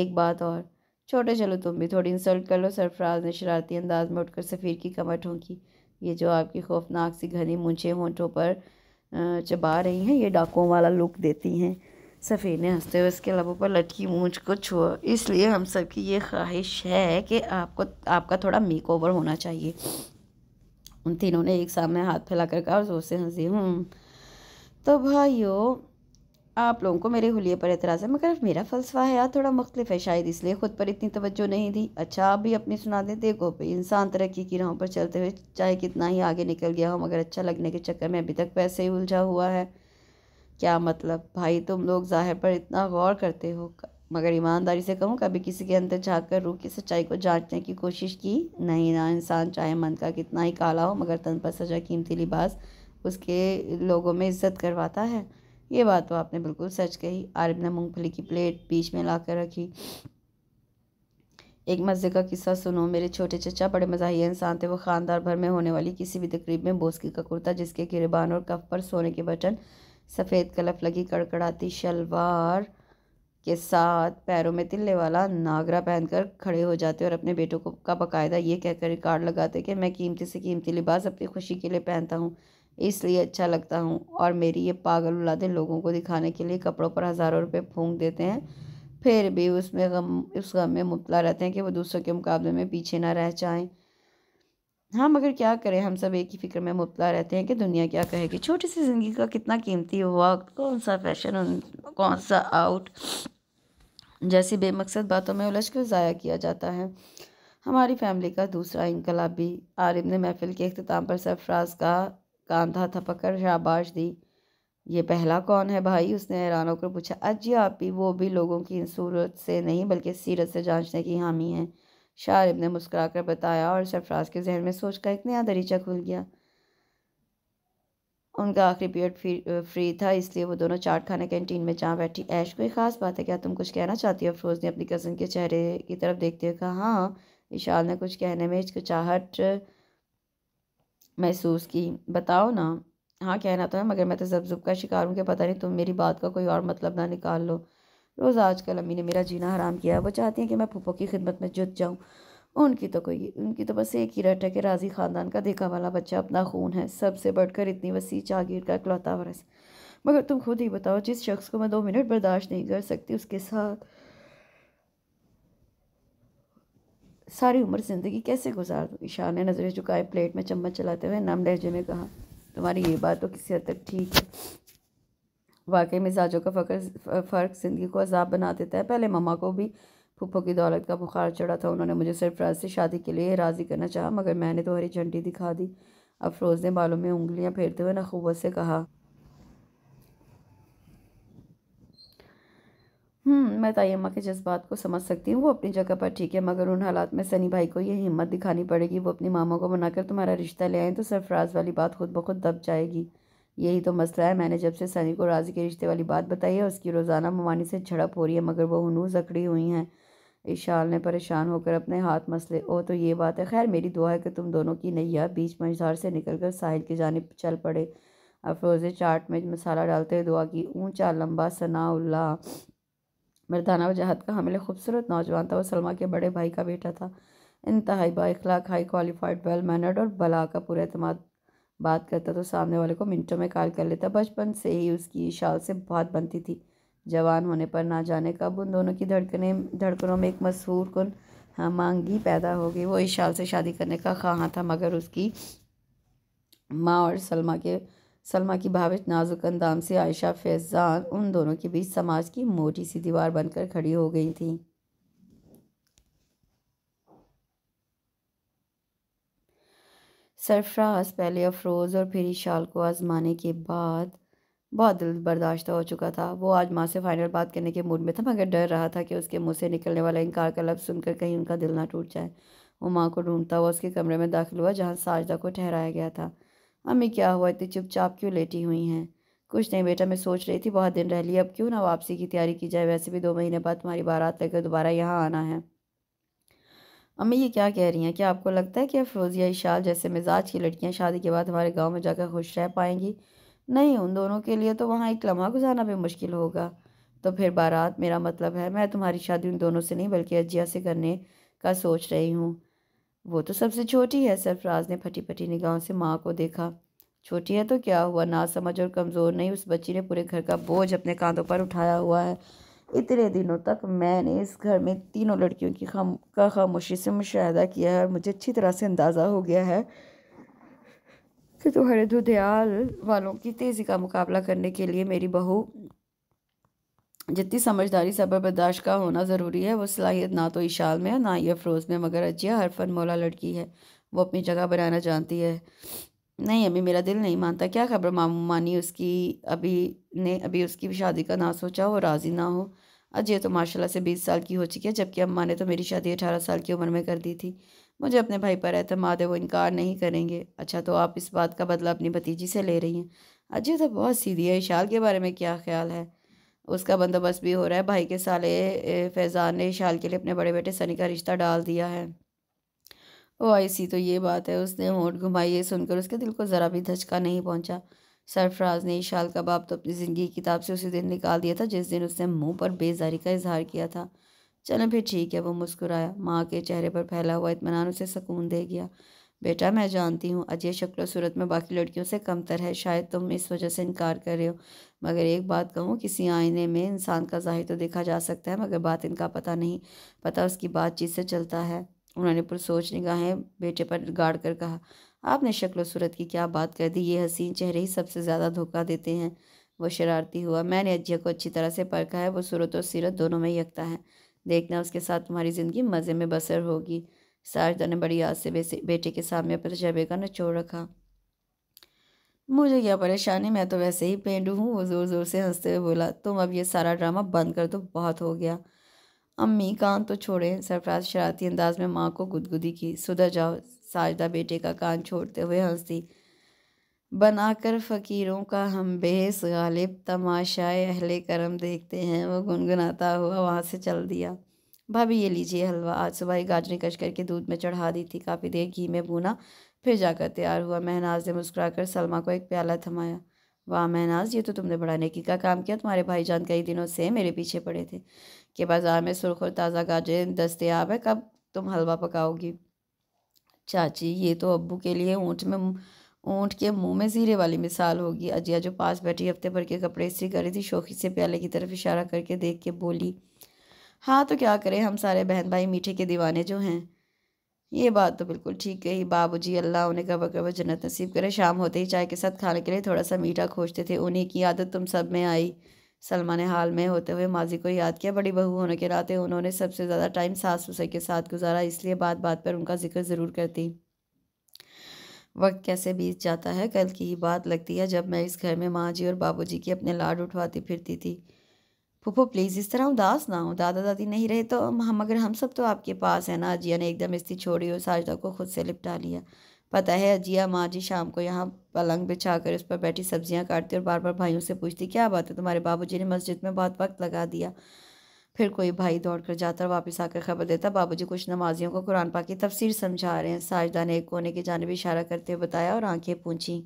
एक बात और छोटे चलो तुम भी थोड़ी इंसल्ट कर लो सरफराज ने शरारती अंदाज में उठकर सफ़ीर की कमर ठोंकी ये जो आपकी खौफनाक सी घनी मूछे होंठों पर चबा रही हैं ये डाकुओं वाला लुक देती हैं सफ़ीर ने हंसते हुए उसके लबों पर लटकी मूछ को छुआ इसलिए हम सब की ये ख्वाहिश है कि आपको आपका थोड़ा मेक ओवर होना चाहिए उन तीनों ने एक सामने हाथ फैलाकर कहा और जोर से हंसी हूँ हम्म, तो भाइयों आप लोगों को मेरे हुलिये पर एतराज़ है मगर मेरा फ़लसफा है यार थोड़ा मुख्तलिफ है शायद इसलिए ख़ुद पर इतनी तवज्जो नहीं दी अच्छा आप भी अपनी सुना दें देखो भाई इंसान तरक्की की राहों पर चलते हुए चाहे कितना ही आगे निकल गया हो मगर अच्छा लगने के चक्कर में अभी तक पैसे ही उलझा हुआ है क्या मतलब भाई तुम लोग ज़ाहिर पर इतना गौर करते हो मगर ईमानदारी से कहूँ कभी किसी के अंदर झाँक कर रूह की सच्चाई को जांचने की कोशिश की नहीं ना इंसान चाहे मन का कितना ही काला हो मगर तन पर सजा कीमती लिबास उसके लोगों में इज्जत करवाता है ये बात तो आपने बिल्कुल सच कही आरिफ ने मूँगफली की प्लेट बीच में ला कर रखी एक मज़े का किस्सा सुनो मेरे छोटे चचा बड़े मज़ाहिया इंसान थे वो ख़ानदार भर में होने वाली किसी भी तकरीब में बोस्की का कुर्ता जिसके गिरबान और कफ पर सोने के बटन सफ़ेद कलफ लगी कड़कड़ाती शलवार के साथ पैरों में तिल्ले वाला नागरा पहनकर खड़े हो जाते और अपने बेटों को का बाकायदा ये कहकर कार्ड लगाते कि मैं कीमती से कीमती लिबास अपनी खुशी के लिए पहनता हूँ इसलिए अच्छा लगता हूँ और मेरी ये पागल उलादे लोगों को दिखाने के लिए कपड़ों पर हज़ारों रुपये फूंक देते हैं फिर भी उसमें गम उस गम में मुबला रहते हैं कि वो दूसरों के मुकाबले में पीछे ना रह जाएँ हाँ मगर क्या करें हम सब एक ही फिक्र में मुबला रहते हैं कि दुनिया क्या कहेगी छोटी सी ज़िंदगी का कितना कीमती हुआ कौन सा फैशन कौन सा आउट जैसी बेमकसद बातों में उलझ कर ज़ाया किया जाता है हमारी फैमिली का दूसरा इनकलाब भी ने महफिल के अख्ताम पर सरफराज का कांधा थपक कर शाबाश दी ये पहला कौन है भाई उसने हैरान होकर पूछा अजी आप भी वो भी लोगों की सूरत से नहीं बल्कि सीरत से जांचने की हामी है शारिब ने मुस्करा कर बताया और सरफराज के जहन में सोच का एक नया दरीचा खुल गया उनका आखिरी पीरियड फ्री था इसलिए वो दोनों चाट खाने कैंटीन में जहाँ बैठी ऐश कोई ख़ास बात है क्या तुम कुछ कहना चाहती हो अफरोज़ ने अपनी कज़न के चेहरे की तरफ देखते हुए कहा हाँ विशाल ने कुछ कहने में हिचकिचाहट महसूस की बताओ ना हाँ कहना तो है मगर मैं तो जब का शिकार हूँ कि पता नहीं तुम मेरी बात का कोई और मतलब ना निकाल लो रोज़ आजकल अम्मी ने मेरा जीना हराम किया वो चाहती हैं कि मैं पुप्पो की खिदमत में जुट जाऊँ उनकी तो कोई उनकी तो बस एक ही रट है कि राजी ख़ानदान का देखा वाला बच्चा अपना खून है सबसे बढ़कर इतनी वसी जागीर का इकलौता वरस मगर तुम खुद ही बताओ जिस शख्स को मैं दो मिनट बर्दाश्त नहीं कर सकती उसके साथ सारी उम्र ज़िंदगी कैसे गुजार दूँ ईशान ने नज़रें झुकाए प्लेट में चम्मच चलाते हुए नम लहजे में कहा तुम्हारी ये बात तो किसी हद तक ठीक है वाकई मिजाजों का फ़र्क फ़र्क ज़िंदगी को अजाब बना देता है पहले मामा को भी फूफो की दौलत का बुखार चढ़ा था उन्होंने मुझे सरफराज से शादी के लिए राज़ी करना चाहा मगर मैंने तो हरी झंडी दिखा दी अफरोज़ ने बालों में उंगलियां फेरते हुए नखूबत से कहा हम्म, मैं तयम्मा के जज्बात को समझ सकती हूँ वो अपनी जगह पर ठीक है मगर उन हालात में सनी भाई को ये हिम्मत दिखानी पड़ेगी वो अपनी मामा को बनाकर तुम्हारा रिश्ता ले आए तो सरफराज वाली बात खुद ब खुद दब जाएगी यही तो मसला है मैंने जब से सनी को राजी के रिश्ते वाली बात बताई है उसकी रोज़ाना ममानी से झड़प हो रही है मगर वो हनूज अकड़ी हुई हैं इशाल ने परेशान होकर अपने हाथ मसले ओ तो ये बात है खैर मेरी दुआ है कि तुम दोनों की नैया बीच मंझार से निकलकर साहिल की जानब चल पड़े अफरोज़ चाट में मसाला डालते दुआ की ऊंचा लंबा सनाउल्ला मरदाना वजाहत का हमले खूबसूरत नौजवान था वो सलमा के बड़े भाई का बेटा था इंतहाई बाखलाक हाई क्वालिफाइड वेल मैनर्ड और बला का पूरा अतमाद बात करता तो सामने वाले को मिनटों में कॉल कर लेता बचपन से ही उसकी शाल से बहुत बनती थी जवान होने पर ना जाने कब उन दोनों की धड़कने धड़कनों में एक मशहूर कन मांगी पैदा हो गई वो इशाल से शादी करने का खाहा था मगर उसकी माँ और सलमा के सलमा की भाविश नाजुक अंदाम से आयशा फैजान उन दोनों के बीच समाज की मोटी सी दीवार बनकर खड़ी हो गई थी सरफराज पहले अफरोज़ और फिर शाल को आजमाने के बाद बहुत दिल बर्दाश्त हो चुका था वो आज माँ से फाइनल बात करने के मूड में था मगर डर रहा था कि उसके मुंह से निकलने वाला इनकार का लफ्ज़ सुनकर कहीं उनका दिल ना टूट जाए वो माँ को ढूंढता हुआ उसके कमरे में दाखिल हुआ जहाँ साजदा को ठहराया गया था अम्मी क्या हुआ इतनी चुपचाप क्यों लेटी हुई हैं कुछ नहीं बेटा मैं सोच रही थी बहुत दिन रह लिया अब क्यों ना वापसी की तैयारी की जाए वैसे भी दो महीने बाद तुम्हारी बारात लेकर दोबारा यहाँ आना है अम्मी ये क्या कह रही हैं क्या आपको लगता है कि फ़रोज़िया इशाल जैसे मिजाज की लड़कियां शादी के बाद हमारे गांव में जाकर खुश रह पाएंगी नहीं उन दोनों के लिए तो वहाँ एक लम्हा गुजारना भी मुश्किल होगा तो फिर बारात मेरा मतलब है मैं तुम्हारी शादी उन दोनों से नहीं बल्कि अजिया से करने का सोच रही हूँ वो तो सबसे छोटी है सरफराज ने फटी फटी निगाहों से माँ को देखा छोटी है तो क्या हुआ ना समझ और कमज़ोर नहीं उस बच्ची ने पूरे घर का बोझ अपने कांधों पर उठाया हुआ है इतने दिनों तक मैंने इस घर में तीनों लड़कियों की खाम का खामोशी से मुशाह किया है और मुझे अच्छी तरह से अंदाज़ा हो गया है कि तुम्हारे दुदयाल वालों की तेज़ी का मुकाबला करने के लिए मेरी बहू जितनी समझदारी सबर बर्दाश्त का होना ज़रूरी है वो सलाहियत ना तो ईशाल में है ना ही अफरोज़ में मगर अजिया हर फन मौला लड़की है वो अपनी जगह बनाना जानती है नहीं अभी मेरा दिल नहीं मानता क्या खबर मामू मानी उसकी अभी ने अभी उसकी शादी का ना सोचा हो राज़ी ना हो अजय तो माशाल्लाह से बीस साल की हो चुकी है जबकि अम्मा ने तो मेरी शादी अठारह साल की उम्र में कर दी थी मुझे अपने भाई पर एतमाद है वो इनकार नहीं करेंगे अच्छा तो आप इस बात का बदला अपनी भतीजी से ले रही हैं अजय तो बहुत सीधी है इशाल के बारे में क्या ख्याल है उसका बंदोबस्त भी हो रहा है भाई के साले फैज़ान ने इशाल के लिए अपने बड़े बेटे सनी का रिश्ता डाल दिया है ओ ऐसी तो ये बात है उसने होंठ घुमाई ये सुनकर उसके दिल को ज़रा भी धचका नहीं पहुंचा सरफराज ने शाल कबाब तो अपनी ज़िंदगी की किताब से उसी दिन निकाल दिया था जिस दिन उसने मुंह पर बेजारी का इजहार किया था चलो फिर ठीक है वो मुस्कुराया माँ के चेहरे पर फैला हुआ इतमान उसे सुकून दे गया बेटा मैं जानती हूँ अजय शक्ल सूरत में बाकी लड़कियों से कमतर है शायद तुम इस वजह से इनकार कर रहे हो मगर एक बात कहूँ किसी आईने में इंसान का जाहिर तो देखा जा सकता है मगर बात इनका पता नहीं पता उसकी बातचीत से चलता है उन्होंने पुरसोच निगाहें बेटे पर गाड़ कर कहा आपने शक्ल सूरत की क्या बात कर दी ये हसीन चेहरे ही सबसे ज़्यादा धोखा देते हैं वो शरारती हुआ मैंने अज्जा को अच्छी तरह से परखा है वो सूरत और सीरत दोनों में यकता है देखना उसके साथ तुम्हारी ज़िंदगी मज़े में बसर होगी साजदा ने बड़ी याद से बेटे के सामने अपने तजर्बे का नचोड़ रखा मुझे क्या परेशानी मैं तो वैसे ही पेंडू हूँ वो ज़ोर ज़ोर से हंसते हुए बोला तुम अब ये सारा ड्रामा बंद कर दो बहुत हो गया अम्मी कान तो छोड़े सरफराज शरारती अंदाज में माँ को गुदगुदी की सुधर जाओ साजदा बेटे का कान छोड़ते हुए हंसती बनाकर फ़कीरों का हम बेहस गालिब तमाशाए अहले करम देखते हैं वो गुनगुनाता हुआ वहाँ से चल दिया भाभी ये लीजिए हलवा आज सुबह ही गाजरी कश करके दूध में चढ़ा दी थी काफ़ी देर घी में भूना फिर जाकर तैयार हुआ महनाज ने मुस्कुरा कर सलमा को एक प्याला थमाया वाह महनाज ये तो तुमने बड़ा नेकी का काम किया तुम्हारे भाईजान कई दिनों से मेरे पीछे पड़े थे कि बाज़ार में सुरख और ताज़ा गाजरें दस्तियाब है कब तुम हलवा पकाओगी चाची ये तो अबू के लिए ऊँट में ऊँट के मुंह में जीरे वाली मिसाल होगी अजिया जो पास बैठी हफ्ते भर के कपड़े इसी कर रही थी शोखी से प्याले की तरफ इशारा करके देख के बोली हाँ तो क्या करें हम सारे बहन भाई मीठे के दीवाने जो हैं ये बात तो बिल्कुल ठीक कही जी अल्लाह उन्हें कब कब जन्नत नसीब करे शाम होते ही चाय के साथ खाने के लिए थोड़ा सा मीठा खोजते थे उन्हीं की आदत तुम सब में आई सलमा ने हाल में होते हुए माजी को याद किया बड़ी बहू होने के नाते उन्होंने सबसे ज़्यादा टाइम सास ससुर के साथ गुजारा इसलिए बात बात पर उनका जिक्र ज़रूर करती वक्त कैसे बीत जाता है कल की ही बात लगती है जब मैं इस घर में माँ जी और बाबू जी की अपने लाड उठवाती फिरती थी पुप्पो प्लीज़ इस तरह उदास ना हो दादा दादी नहीं रहे तो हम मगर हम सब तो आपके पास है ना अजिया ने एकदम इस्ती छोड़ी और साजदा को खुद से लिपटा लिया पता है अजिया माँ जी शाम को यहाँ पलंग बिछा कर उस पर बैठी सब्जियाँ काटती और बार बार भाइयों से पूछती क्या बात है तुम्हारे बाबूजी ने मस्जिद में बहुत वक्त लगा दिया फिर कोई भाई दौड़ कर जाता और वापस आकर खबर देता बाबूजी कुछ नमाजियों को कुरान पाक की तफसीर समझा रहे हैं साजदा ने एक कोने की जानब इशारा करते हुए बताया और आंखें पूछी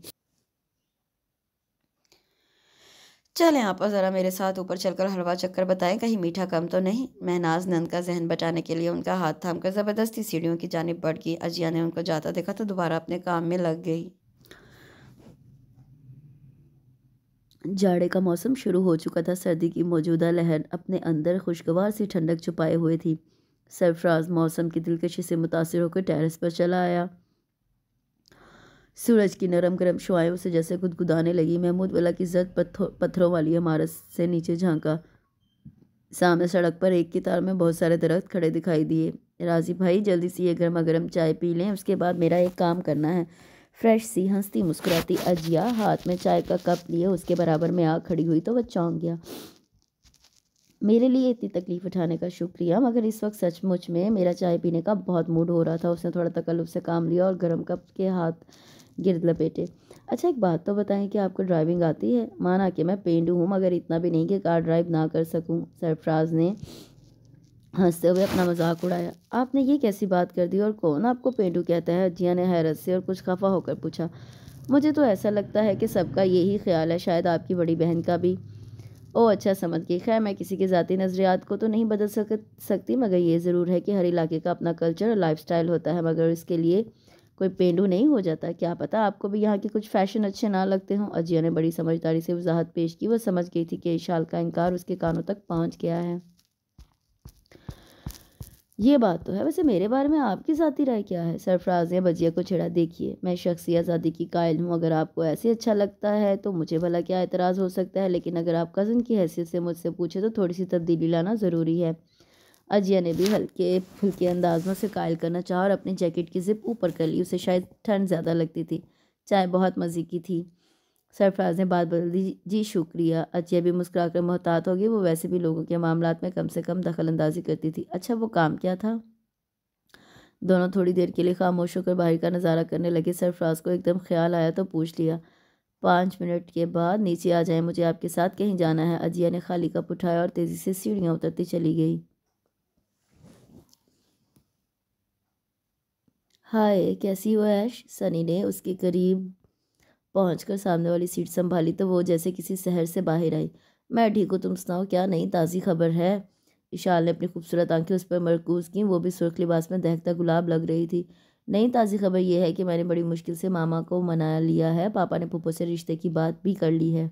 चलें आप ज़रा मेरे साथ ऊपर चलकर हलवा चक्कर बताएं कहीं मीठा कम तो नहीं महनाज नंद का जहन बचाने के लिए उनका हाथ थाम कर ज़बरदस्ती सीढ़ियों की जानब बढ़ गई अजिया ने उनको जाता देखा तो दोबारा अपने काम में लग गई जाड़े का मौसम शुरू हो चुका था सर्दी की मौजूदा लहर अपने अंदर खुशगवार सी ठंडक छुपाए हुए थी सरफराज मौसम की दिलकशी से मुतासर होकर टेरिस पर चला आया सूरज की नरम गरम शुआयों से जैसे गुदगुदाने लगी महमूद वाला की जद पत्थरों वाली इमारत से नीचे झांका सामने सड़क पर एक की तार में बहुत सारे दरख्त खड़े दिखाई दिए राजी भाई जल्दी सी ये गर्मा गर्म चाय पी लें उसके बाद मेरा एक काम करना है फ्रेश सी हंसती मुस्कुराती अजिया हाथ में चाय का कप लिए उसके बराबर में आग खड़ी हुई तो वह चौंक गया मेरे लिए इतनी तकलीफ़ उठाने का शुक्रिया मगर इस वक्त सचमुच में मेरा चाय पीने का बहुत मूड हो रहा था उसने थोड़ा तकल्लुफ से काम लिया और गर्म कप के हाथ गिरद लपेटे अच्छा एक बात तो बताएं कि आपको ड्राइविंग आती है माना कि मैं पेंडू हूँ मगर इतना भी नहीं कि कार ड्राइव ना कर सकूँ सरफराज ने हंसते हुए अपना मजाक उड़ाया आपने ये कैसी बात कर दी और कौन आपको पेंडू कहता है जिया ने हैरत से और कुछ खफा होकर पूछा मुझे तो ऐसा लगता है कि सबका यही ख्याल है शायद आपकी बड़ी बहन का भी ओ अच्छा समझ गई खैर मैं किसी के ज़ाती नज़रियात को तो नहीं बदल सक सकती मगर ये ज़रूर है कि हर इलाके का अपना कल्चर और लाइफ होता है मगर इसके लिए कोई पेंडू नहीं हो जाता क्या पता आपको भी यहाँ के कुछ फैशन अच्छे ना लगते हों अजिया ने बड़ी समझदारी से वजाहत पेश की वो समझ गई थी कि ईशाल का इनकार उसके कानों तक पहुँच गया है ये बात तो है वैसे मेरे बारे में आपकी जाती राय क्या है सरफराज ने बजिया को छिड़ा देखिए मैं शख्सी आज़ादी की कायल हूँ अगर आपको ऐसे अच्छा लगता है तो मुझे भला क्या एतराज़ हो सकता है लेकिन अगर आप कज़न की हैसियत से मुझसे पूछे तो थोड़ी सी तब्दीली लाना ज़रूरी है अजिया ने भी हल्के फुल्के अंदाज में उसे कायल करना चाहा और अपनी जैकेट की जिप ऊपर कर ली उसे शायद ठंड ज़्यादा लगती थी चाय बहुत मज़े की थी सरफराज ने बात बदल दी जी शुक्रिया अजिया भी मुस्करा कर मोहतात होगी वो वैसे भी लोगों के मामला में कम से कम दखल अंदाजी करती थी अच्छा वो काम क्या था दोनों थोड़ी देर के लिए खामोश होकर बाहर का नज़ारा करने लगे सरफराज को एकदम ख्याल आया तो पूछ लिया पाँच मिनट के बाद नीचे आ जाए मुझे आपके साथ कहीं जाना है अजिया ने खाली कप उठाया और तेज़ी से सीढ़ियाँ उतरती चली गई हाय कैसी हो ऐश सनी ने उसके करीब पहुंचकर सामने वाली सीट संभाली तो वो जैसे किसी शहर से बाहर आई मैं ठीक हूँ तुम सुनाओ क्या नहीं ताज़ी खबर है विशाल ने अपनी खूबसूरत आंखें उस पर मरकूज की वो भी सुर्ख लिबास में दहकता गुलाब लग रही थी नई ताज़ी खबर यह है कि मैंने बड़ी मुश्किल से मामा को मना लिया है पापा ने पप्पो से रिश्ते की बात भी कर ली है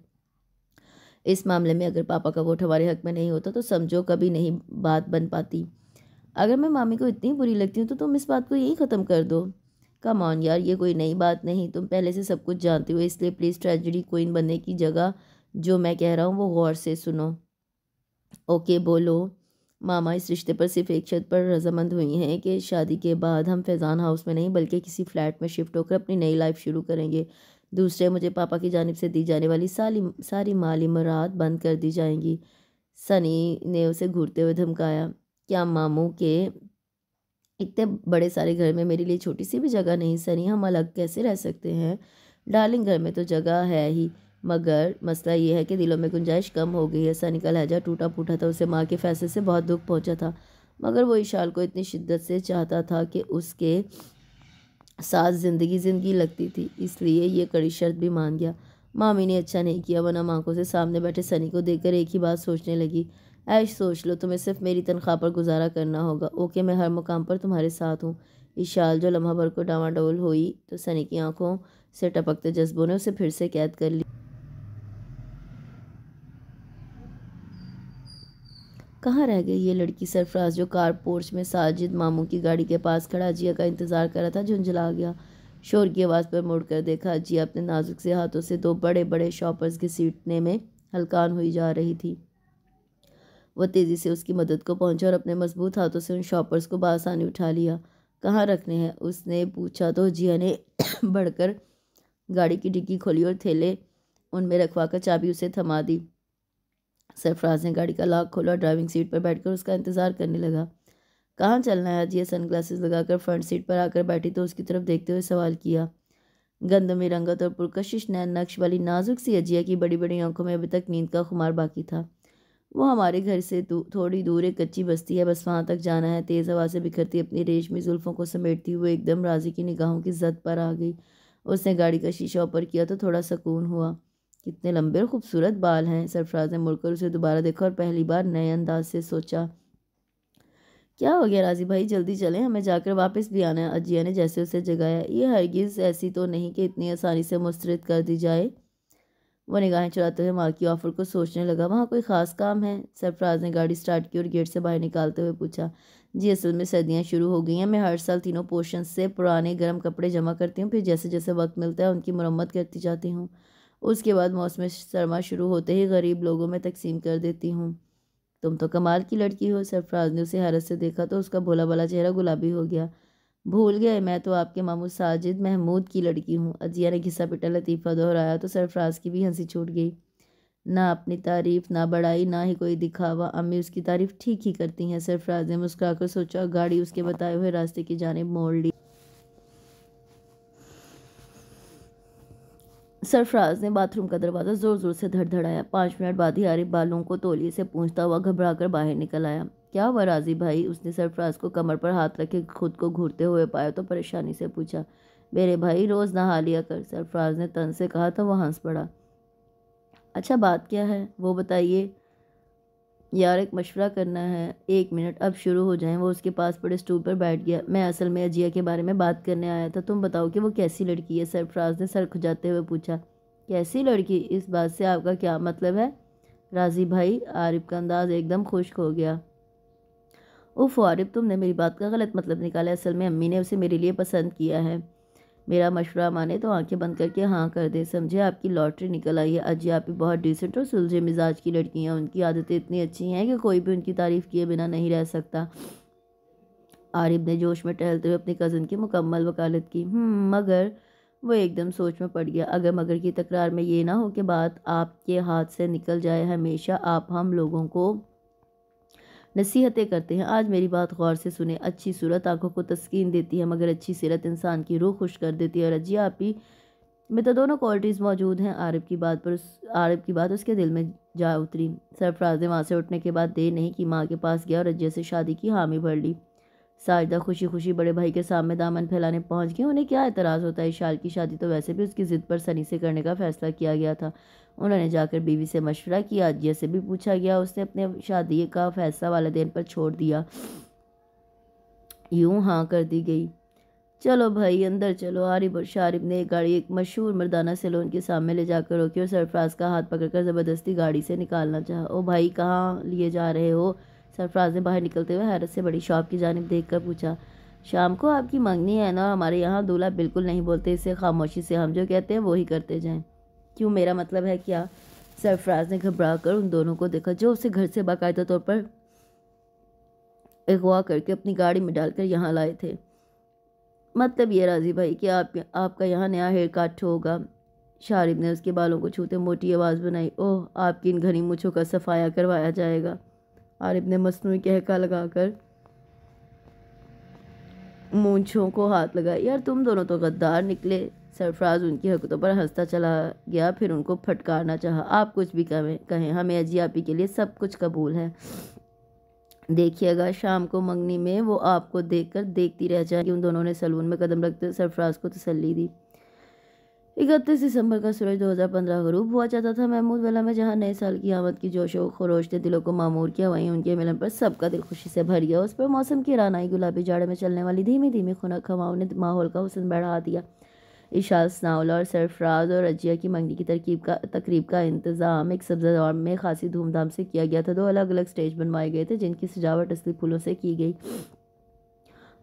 इस मामले में अगर पापा का वोट हमारे हक में नहीं होता तो समझो कभी नहीं बात बन पाती अगर मैं मामी को इतनी बुरी लगती हूँ तो तुम इस बात को यही ख़त्म कर दो कम ऑन यार ये कोई नई बात नहीं तुम पहले से सब कुछ जानते हो इसलिए प्लीज़ ट्रेजडी कोइन बनने की जगह जो मैं कह रहा हूँ वो गौर से सुनो ओके बोलो मामा इस रिश्ते पर सिर्फ एक शर्त पर रजामंद हुई हैं कि शादी के बाद हम फैज़ान हाउस में नहीं बल्कि किसी फ्लैट में शिफ्ट होकर अपनी नई लाइफ शुरू करेंगे दूसरे मुझे पापा की जानब से दी जाने वाली सारी सारी माली मराद बंद कर दी जाएंगी सनी ने उसे घूरते हुए धमकाया क्या मामू के इतने बड़े सारे घर में मेरे लिए छोटी सी भी जगह नहीं सनी हम अलग कैसे रह सकते हैं डार्लिंग घर में तो जगह है ही मगर मसला यह है कि दिलों में गुंजाइश कम हो गई है सनी का लहजा टूटा फूटा था उसे माँ के फैसले से बहुत दुख पहुँचा था मगर वो इशाल को इतनी शिद्दत से चाहता था कि उसके साथ ज़िंदगी ज़िंदगी लगती थी इसलिए ये कड़ी शर्त भी मान गया मामी ने अच्छा नहीं किया वरना माँ को से सामने बैठे सनी को देखकर एक ही बात सोचने लगी ऐश सोच लो तुम्हें सिर्फ मेरी तनख्वाह पर गुजारा करना होगा ओके मैं हर मुकाम पर तुम्हारे साथ हूँ इशाल जो लम्हा भर को डावाडोल हुई तो सनी की आंखों से टपकते जज्बों ने उसे फिर से कैद कर ली कहाँ रह गई ये लड़की सरफराज जो कार पोर्च में साजिद मामू की गाड़ी के पास खड़ा जिया का इंतज़ार कर रहा था झुंझला गया शोर की आवाज़ पर मुड़ कर देखा जिया अपने नाजुक से हाथों से दो बड़े बड़े शॉपर्स घसीटने में हलकान हुई जा रही थी वह तेज़ी से उसकी मदद को पहुंचा और अपने मजबूत हाथों से उन शॉपर्स को बासानी उठा लिया कहाँ रखने हैं उसने पूछा तो जिया ने *coughs* बढ़कर गाड़ी की डिग्गी खोली और थैले उनमें रखवा कर चाबी उसे थमा दी सरफराज ने गाड़ी का लॉक खोला ड्राइविंग सीट पर बैठकर उसका इंतज़ार करने लगा कहाँ चलना है जिया सन ग्लासेस लगाकर फ्रंट सीट पर आकर बैठी तो उसकी तरफ देखते हुए सवाल किया गंद में रंगत और पुरकशिश नैन नक्श वाली नाजुक सी अजिया की बड़ी बड़ी आंखों में अभी तक नींद का खुमार बाकी था वो हमारे घर से थोड़ी दूर एक कच्ची बस्ती है बस वहाँ तक जाना है तेज़ हवा से बिखरती अपनी रेशमी जुल्फ़ों को समेटती हुई एकदम राजी की निगाहों की जद पर आ गई उसने गाड़ी का शीशा ऊपर किया तो थोड़ा सकून हुआ कितने लंबे और खूबसूरत बाल हैं सरफराज ने मुड़कर उसे दोबारा देखा और पहली बार नए अंदाज से सोचा क्या हो गया राजी भाई जल्दी चलें हमें जाकर वापस भी आना है अजिया ने जैसे उसे जगाया ये हरगिज़ ऐसी तो नहीं कि इतनी आसानी से मुस्तरद कर दी जाए वो निगाहें चुराते हुए माँ की ऑफर को सोचने लगा वहाँ कोई ख़ास काम है सरफराज ने गाड़ी स्टार्ट की और गेट से बाहर निकालते हुए पूछा जी असल में सर्दियाँ शुरू हो गई हैं मैं हर साल तीनों पोर्शन से पुराने गर्म कपड़े जमा करती हूँ फिर जैसे जैसे वक्त मिलता है उनकी मरम्मत करती जाती हूँ उसके बाद मौसम सरमा शुरू होते ही गरीब लोगों में तकसीम कर देती हूँ तुम तो कमाल की लड़की हो सरफराज ने उसे हैरत से देखा तो उसका भोला भाला चेहरा गुलाबी हो गया भूल गए मैं तो आपके मामू साजिद महमूद की लड़की हूँ अजिया ने घिसा पिटा लतीफ़ा दोहराया तो सरफराज की भी हंसी छूट गई ना अपनी तारीफ़ ना बढ़ाई ना ही कोई दिखावा अम्मी उसकी तारीफ़ ठीक ही करती हैं सरफराज ने मुस्कुराकर सोचा गाड़ी उसके बताए हुए रास्ते की जानब मोड़ ली सरफराज ने बाथरूम का दरवाज़ा ज़ोर ज़ोर से धड़धड़ाया पाँच मिनट बाद ही आरिफ बालों को तौलिए से पूछता हुआ घबरा कर बाहर निकल आया क्या हुआ राजी भाई उसने सरफराज को कमर पर हाथ रखे खुद को घूरते हुए पाया तो परेशानी से पूछा मेरे भाई रोज़ नहा लिया कर सरफराज ने तन से कहा तो वह हंस पड़ा अच्छा बात क्या है वो बताइए यार एक मशवरा करना है एक मिनट अब शुरू हो जाए वो उसके पास पड़े स्टूल पर बैठ गया मैं असल में अजिया के बारे में बात करने आया था तुम बताओ कि वो कैसी लड़की है सरफराज ने सर खुजाते हुए पूछा कैसी लड़की इस बात से आपका क्या मतलब है राजी भाई आरिफ का अंदाज़ एकदम खुश्क हो गया उफ आरिफ तुमने मेरी बात का गलत मतलब निकाला असल में अम्मी ने उसे मेरे लिए पसंद किया है मेरा मशवरा माने तो आंखें बंद करके हाँ कर दे समझे आपकी लॉटरी निकल आई है अजी आप भी बहुत डिसेंट और सुलझे मिजाज की लड़की हैं उनकी आदतें इतनी अच्छी हैं कि कोई भी उनकी तारीफ़ किए बिना नहीं रह सकता आरिफ ने जोश में टहलते हुए अपनी कज़न की मुकम्मल वकालत की हम्म, मगर वो एकदम सोच में पड़ गया अगर मगर की तकरार में ये ना हो कि बात आपके हाथ से निकल जाए हमेशा आप हम लोगों को नसीहतें करते हैं आज मेरी बात गौर से सुने अच्छी सूरत आंखों को तस्कीन देती है मगर अच्छी सीरत इंसान की रूह खुश कर देती है और अजिया आपी में तो दोनों क्वालिटीज़ मौजूद हैं आरब की बात पर आरब की बात उसके दिल में जा उतरी सरफराज ने वहाँ से उठने के बाद देर नहीं कि माँ के पास गया और अजिया से शादी की हामी भर ली साजदा खुशी खुशी बड़े भाई के सामने दामन फैलाने पहुंच गई उन्हें क्या एतराज़ होता है शाल की शादी तो वैसे भी उसकी ज़िद पर सनी से करने का फैसला किया गया था उन्होंने जाकर बीवी से मशवरा किया आदिया से भी पूछा गया उसने अपने शादी का फैसला वाले दिन पर छोड़ दिया यूं हाँ कर दी गई चलो भाई अंदर चलो आरिफ और शारिफ ने एक गाड़ी एक मशहूर मर्दाना सैलून के सामने ले जाकर रोकी और सरफराज का हाथ पकड़कर ज़बरदस्ती गाड़ी से निकालना चाहा ओ भाई कहाँ लिए जा रहे हो सरफराज ने बाहर निकलते हुए हैरत से बड़ी शॉप की जानब देख कर पूछा शाम को आपकी मंगनी है ना हमारे यहाँ दूल्हा बिल्कुल नहीं बोलते इसे खामोशी से हम जो कहते हैं वही करते जाएं क्यों मेरा मतलब है क्या सरफराज ने घबरा कर उन दोनों को देखा जो उसे घर से बाकायदा तौर पर अगवा करके अपनी गाड़ी में डालकर यहाँ लाए थे मतलब ये राजी भाई कि आप आपका यहाँ नया हेयर काट होगा शारिब ने उसके बालों को छूते मोटी आवाज़ बनाई ओह आपकी इन घनी मुछों का सफाया करवाया जाएगा और ने मसनू कहका कर मूछों को हाथ लगाया यार तुम दोनों तो गद्दार निकले सरफराज उनकी हरकतों पर हंसता चला गया फिर उनको फटकारना चाहा आप कुछ भी कहें कहें हमें अजियापी के लिए सब कुछ कबूल है देखिएगा शाम को मंगनी में वो आपको देखकर देखती रह जाएगी उन दोनों ने सलून में कदम रखते सरफराज को तसली दी इकतीस दिसंबर का सूरज 2015 गरूब हुआ चाहता था महमूद वला में जहां नए साल की आमद की जोशो खरोश ने दिलों को मामूर किया वहीं उनके मिलन पर सबका दिल खुशी से भर गया उस पर मौसम की रानाई गुलाबी जाड़े में चलने वाली धीमी धीमी खुनक हवाओं ने माहौल का हुसन बढ़ा दिया इशा स्नावला और सरफराज और अजिया की मंगनी की तरकीब का तकरीब का इंतज़ाम एक सब्जा दौर में खासी धूमधाम से किया गया था दो अलग अलग स्टेज बनवाए गए थे जिनकी सजावट असली फूलों से की गई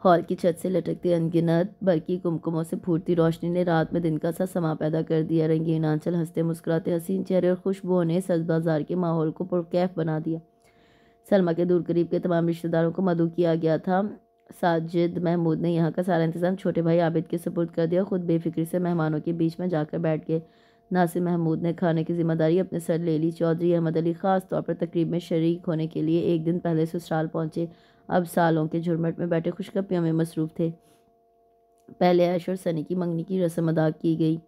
हॉल की छत से लटकती अनगिनत बरकी कुमकुमों से फूटती रोशनी ने रात में दिन का सा समा पैदा कर दिया रंगीन आंचल हंसते मुस्कुराते हसीन चेहरे और खुशबुओं ने सज बाजार के माहौल को पुरकैफ बना दिया सलमा के दूर करीब के तमाम रिश्तेदारों को मधु किया गया था साजिद महमूद ने यहाँ का सारा इंतज़ाम छोटे भाई आबिद के सपोर्ट कर दिया खुद बेफिक्री से मेहमानों के बीच में जाकर बैठ गए नासिर महमूद ने खाने की जिम्मेदारी अपने सर ले ली चौधरी अहमद अली ख़ास तौर पर तकरीब में शरीक होने के लिए एक दिन पहले ससुराल पहुंचे अब सालों के झुरमट में बैठे खुशखपियों में मसरूफ़ थे पहले ऐश और सनी की मंगनी की रस्म अदा की गई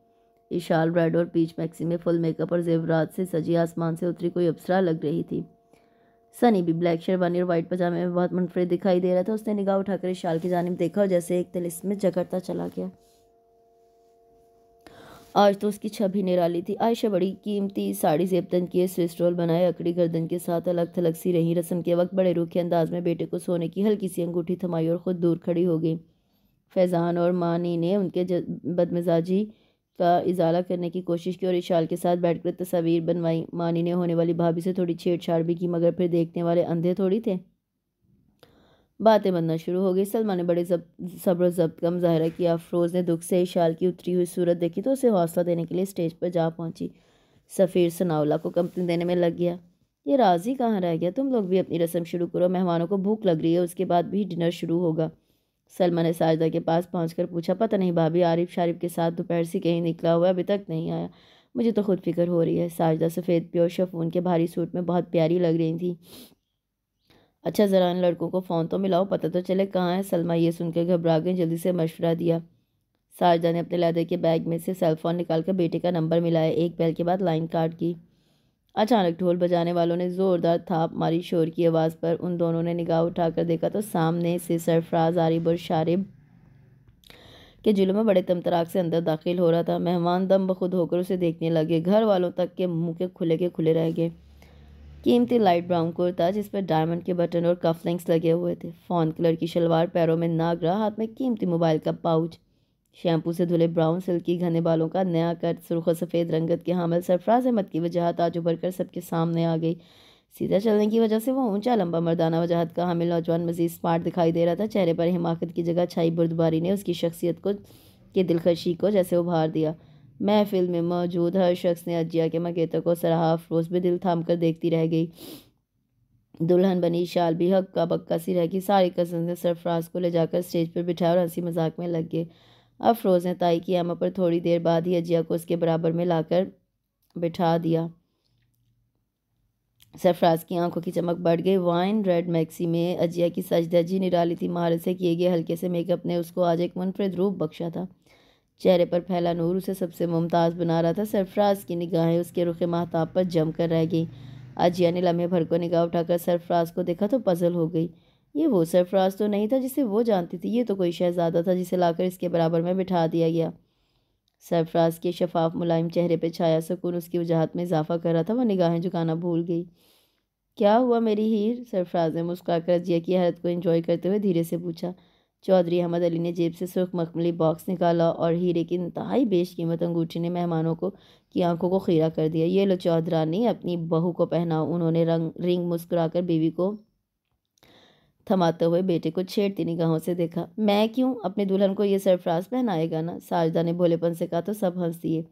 इशाल ब्रेड और पीच मैक्सी में फुल मेकअप और जेवरात से सजी आसमान से उतरी कोई अप्सरा लग रही थी सनी भी ब्लैक शेरवानी और वाइट पजामे में बहुत मनफरद दिखाई दे रहा था उसने निगाह उठाकर इशाल की जानब देखा और जैसे एक तलिस में जकड़ता चला गया आज तो उसकी छवि निराली थी आयशा बड़ी कीमती साड़ी जेबतन किए स्विस रोल बनाए अकड़ी गर्दन के साथ अलग थलग सी रही रस्म के वक्त बड़े रूखे अंदाज में बेटे को सोने की हल्की सी अंगूठी थमाई और ख़ुद दूर खड़ी हो गई फैज़ान और मानी ने उनके बदमिजाजी का इजाला करने की कोशिश की और इशाल के साथ बैठकर तस्वीर बनवाई मानी ने होने वाली भाभी से थोड़ी छेड़छाड़ भी की मगर फिर देखने वाले अंधे थोड़ी थे बातें बनना शुरू हो गई सलमा ने बड़े जब सब्र जब्त का मुजाहरा किया अफरोज़ ने दुख से शाल की उतरी हुई सूरत देखी तो उसे हौसला देने के लिए स्टेज पर जा पहुंची सफ़ीर सनावला को कंपनी देने में लग गया ये राजी कहाँ रह गया तुम लोग भी अपनी रस्म शुरू करो मेहमानों को भूख लग रही है उसके बाद भी डिनर शुरू होगा सलमा ने साजदा के पास पहुँच पूछा पता नहीं भाभी आरिफ शारिफ के साथ दोपहर से कहीं निकला हुआ अभी तक नहीं आया मुझे तो खुद फिक्र हो रही है साजदा सफ़ेद प्योर शफून के भारी सूट में बहुत प्यारी लग रही थी अच्छा ज़रा इन लड़कों को फ़ोन तो मिलाओ पता तो चले कहाँ है सलमा ये सुनकर घबरा गई जल्दी से मशवरा दिया साजदा ने अपने लहदे के बैग में से सेल फोन निकाल कर बेटे का नंबर मिलाया एक बैल के बाद लाइन काट की अचानक ढोल बजाने वालों ने ज़ोरदार थाप मारी शोर की आवाज़ पर उन दोनों ने निगाह उठाकर देखा तो सामने से सरफराज आरिब और शारिब के जुलों में बड़े तमतराक से अंदर दाखिल हो रहा था मेहमान दम बखुद होकर उसे देखने लगे घर वालों तक के मुँह के खुले के खुले रह गए कीमती लाइट ब्राउन कुर्ता जिस पर डायमंड के बटन और कफलिंग्स लगे हुए थे फ़ोन कलर की शलवार पैरों में नागरा हाथ में कीमती मोबाइल का पाउच शैम्पू से धुले ब्राउन सिल्क की घने बालों का नया कट सुरख सफ़ेद रंगत के हामिल सरफराज अहमद की वजहत आज उभर कर सबके सामने आ गई सीधा चलने की वजह से वो ऊंचा लंबा मर्दाना वजहत का हामिल नौजवान मजीद स्मार्ट दिखाई दे रहा था चेहरे पर हिमाकत की जगह छाई बुर्दबारी ने उसकी शख्सियत को के दिलकशी को जैसे उभार दिया महफिल में मौजूद हर शख्स ने अजिया के मकेतर को सराहा अफरोज भी दिल थाम कर देखती रह गई दुल्हन बनी शाल भी हक्का बक्का सी रह गई सारी कजन ने सरफराज को ले जाकर स्टेज पर बिठाया और हंसी मजाक में लग गए अफरोज ने ताई की आमा पर थोड़ी देर बाद ही अजिया को उसके बराबर में लाकर बिठा दिया सरफराज की आंखों की चमक बढ़ गई वाइन रेड मैक्सी में अजिया की सजदजी निराली थी महारत से किए गए हल्के से मेकअप ने उसको आज एक मुनफरद रूप बख्शा था चेहरे पर फैला नूर उसे सबसे मुमताज़ बना रहा था सरफराज की निगाहें उसके रुख महताब पर जम कर रह गई अजिया ने लम्हे भर को निगाह उठाकर सरफराज को देखा तो पजल हो गई ये वो सरफराज तो नहीं था जिसे वो जानती थी ये तो कोई शहजादा था जिसे लाकर इसके बराबर में बिठा दिया गया सरफराज के शफाफ मुलायम चेहरे पर छाया सुकून उसकी वजहत में इजाफा कर रहा था वह निगाहें झुकाना भूल गई क्या हुआ मेरी हीर सरफराज ने मुस्कुराकर अजिया की हालत को इंजॉय करते हुए धीरे से पूछा चौधरी अहमद अली ने जेब से सुर्ख मखमली बॉक्स निकाला और हीरे की इंतहाई बेशकीमत अंगूठी ने मेहमानों को की आंखों को खीरा कर दिया ये लो चौधरानी अपनी बहू को पहना उन्होंने रंग रिंग मुस्कुराकर बीवी को थमाते हुए बेटे को छेड़ती निगाहों से देखा मैं क्यों अपने दुल्हन को ये सरफराज पहनाएगा ना साजदा ने भोलेपन से कहा तो सब हंस दिए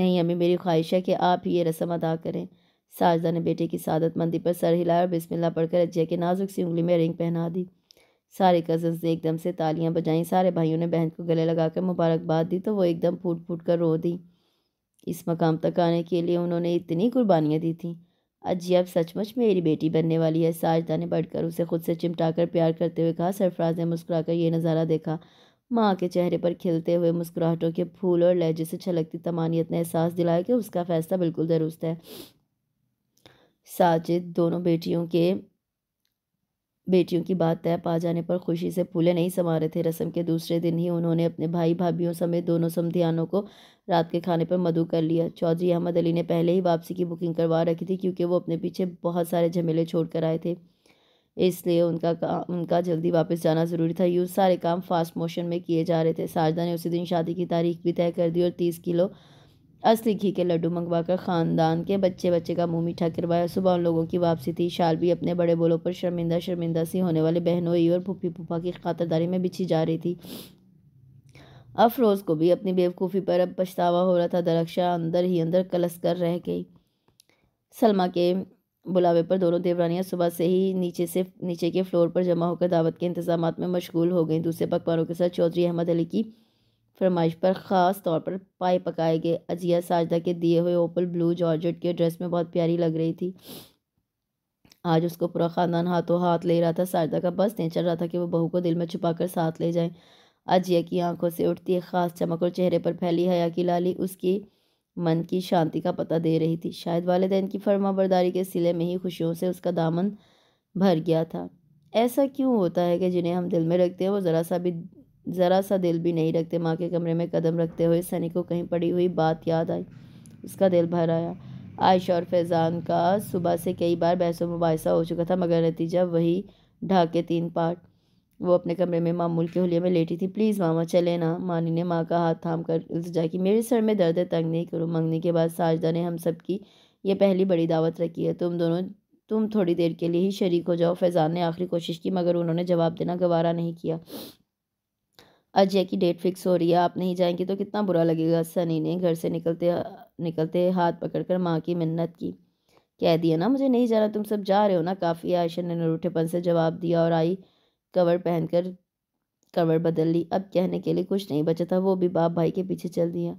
नहीं अम्मी मेरी ख्वाहिश है कि आप ही ये रस्म अदा करें साजदा ने बेटे की मंदी पर सर हिलाया और बिस्मिल्लाह पढ़कर अज्जिया के नाजुक सी उंगली में रिंग पहना दी सारे कज़न्स ने एकदम से तालियां बजाईं सारे भाइयों ने बहन को गले लगाकर मुबारकबाद दी तो वो एकदम फूट फूट कर रो दी इस मकाम तक आने के लिए उन्होंने इतनी कुर्बानियाँ दी थी अजी अब सचमुच मेरी बेटी बनने वाली है साजदा ने बढ़कर उसे खुद से चिमटाकर प्यार करते हुए कहा सरफराज ने मुस्कुराकर ये नज़ारा देखा माँ के चेहरे पर खिलते हुए मुस्कुराहटों के फूल और लहजे से छलकती तमानियत ने एहसास दिलाया कि उसका फ़ैसला बिल्कुल दुरुस्त है साजिद दोनों बेटियों के बेटियों की बात तय पा जाने पर खुशी से फूले नहीं समा रहे थे रस्म के दूसरे दिन ही उन्होंने अपने भाई भाभीियों समेत दोनों समधियानों को रात के खाने पर मधु कर लिया चौधरी अहमद अली ने पहले ही वापसी की बुकिंग करवा रखी थी क्योंकि वो अपने पीछे बहुत सारे झमेले छोड़ कर आए थे इसलिए उनका का, उनका जल्दी वापस जाना ज़रूरी था यूँ सारे काम फास्ट मोशन में किए जा रहे थे साजदा ने उसी दिन शादी की तारीख भी तय कर दी और तीस किलो असली घी के लड्डू मंगवा कर ख़ानदान के बच्चे बच्चे का मुंह मीठा करवाया सुबह उन लोगों की वापसी थी शाल भी अपने बड़े बोलों पर शर्मिंदा शर्मिंदा सी होने वाले बहनोई और फूफी फूफा की खातरदारी में बिछी जा रही थी अफरोज़ को भी अपनी बेवकूफ़ी पर अब पछतावा हो रहा था दरख्शा अंदर ही अंदर कलस कर रह गई सलमा के बुलावे पर दोनों देवरानियां सुबह से ही नीचे से नीचे के फ्लोर पर जमा होकर दावत के इंतजाम में मशगूल हो गई दूसरे पकवानों के साथ चौधरी अहमद अली की फरमाइश पर ख़ास तौर पर पाए पकाए गए अजिया साजदा के दिए हुए ओपल ब्लू जॉर्जेट के ड्रेस में बहुत प्यारी लग रही थी आज उसको पूरा ख़ानदान हाथों हाथ ले रहा था साजदा का बस नहीं चल रहा था कि वो बहू को दिल में छुपा कर साथ ले जाए अजिया की आंखों से उठती एक ख़ास चमक और चेहरे पर फैली हया की लाली उसकी मन की शांति का पता दे रही थी शायद वालदेन की फर्माबरदारी के सिले में ही खुशियों से उसका दामन भर गया था ऐसा क्यों होता है कि जिन्हें हम दिल में रखते हैं वो ज़रा सा भी ज़रा सा दिल भी नहीं रखते माँ के कमरे में कदम रखते हुए सनी को कहीं पड़ी हुई बात याद आई उसका दिल भर आया आयशा और फैज़ान का सुबह से कई बार बहसों मुबासा हो चुका था मगर नतीजा वही ढाके तीन पार्ट वो अपने कमरे में मामूल के होलिया में लेटी थी प्लीज़ मामा चले ना मानी ने माँ का हाथ थाम कर उलझा कि मेरे सर में दर्द है तंग नहीं करो मंगने के बाद साजदा ने हम सब की ये पहली बड़ी दावत रखी है तुम दोनों तुम थोड़ी देर के लिए ही शरीक हो जाओ फैज़ान ने आखिरी कोशिश की मगर उन्होंने जवाब देना गवारा नहीं किया अजय की डेट फिक्स हो रही है आप नहीं जाएंगे तो कितना बुरा लगेगा सनी ने घर से निकलते निकलते हाथ पकड़कर माँ की मिन्नत की कह दिया ना मुझे नहीं जाना तुम सब जा रहे हो ना काफ़ी आयशा ने नरूठेपन से जवाब दिया और आई कवर पहनकर कवर बदल ली अब कहने के लिए कुछ नहीं बचा था वो भी बाप भाई के पीछे चल दिया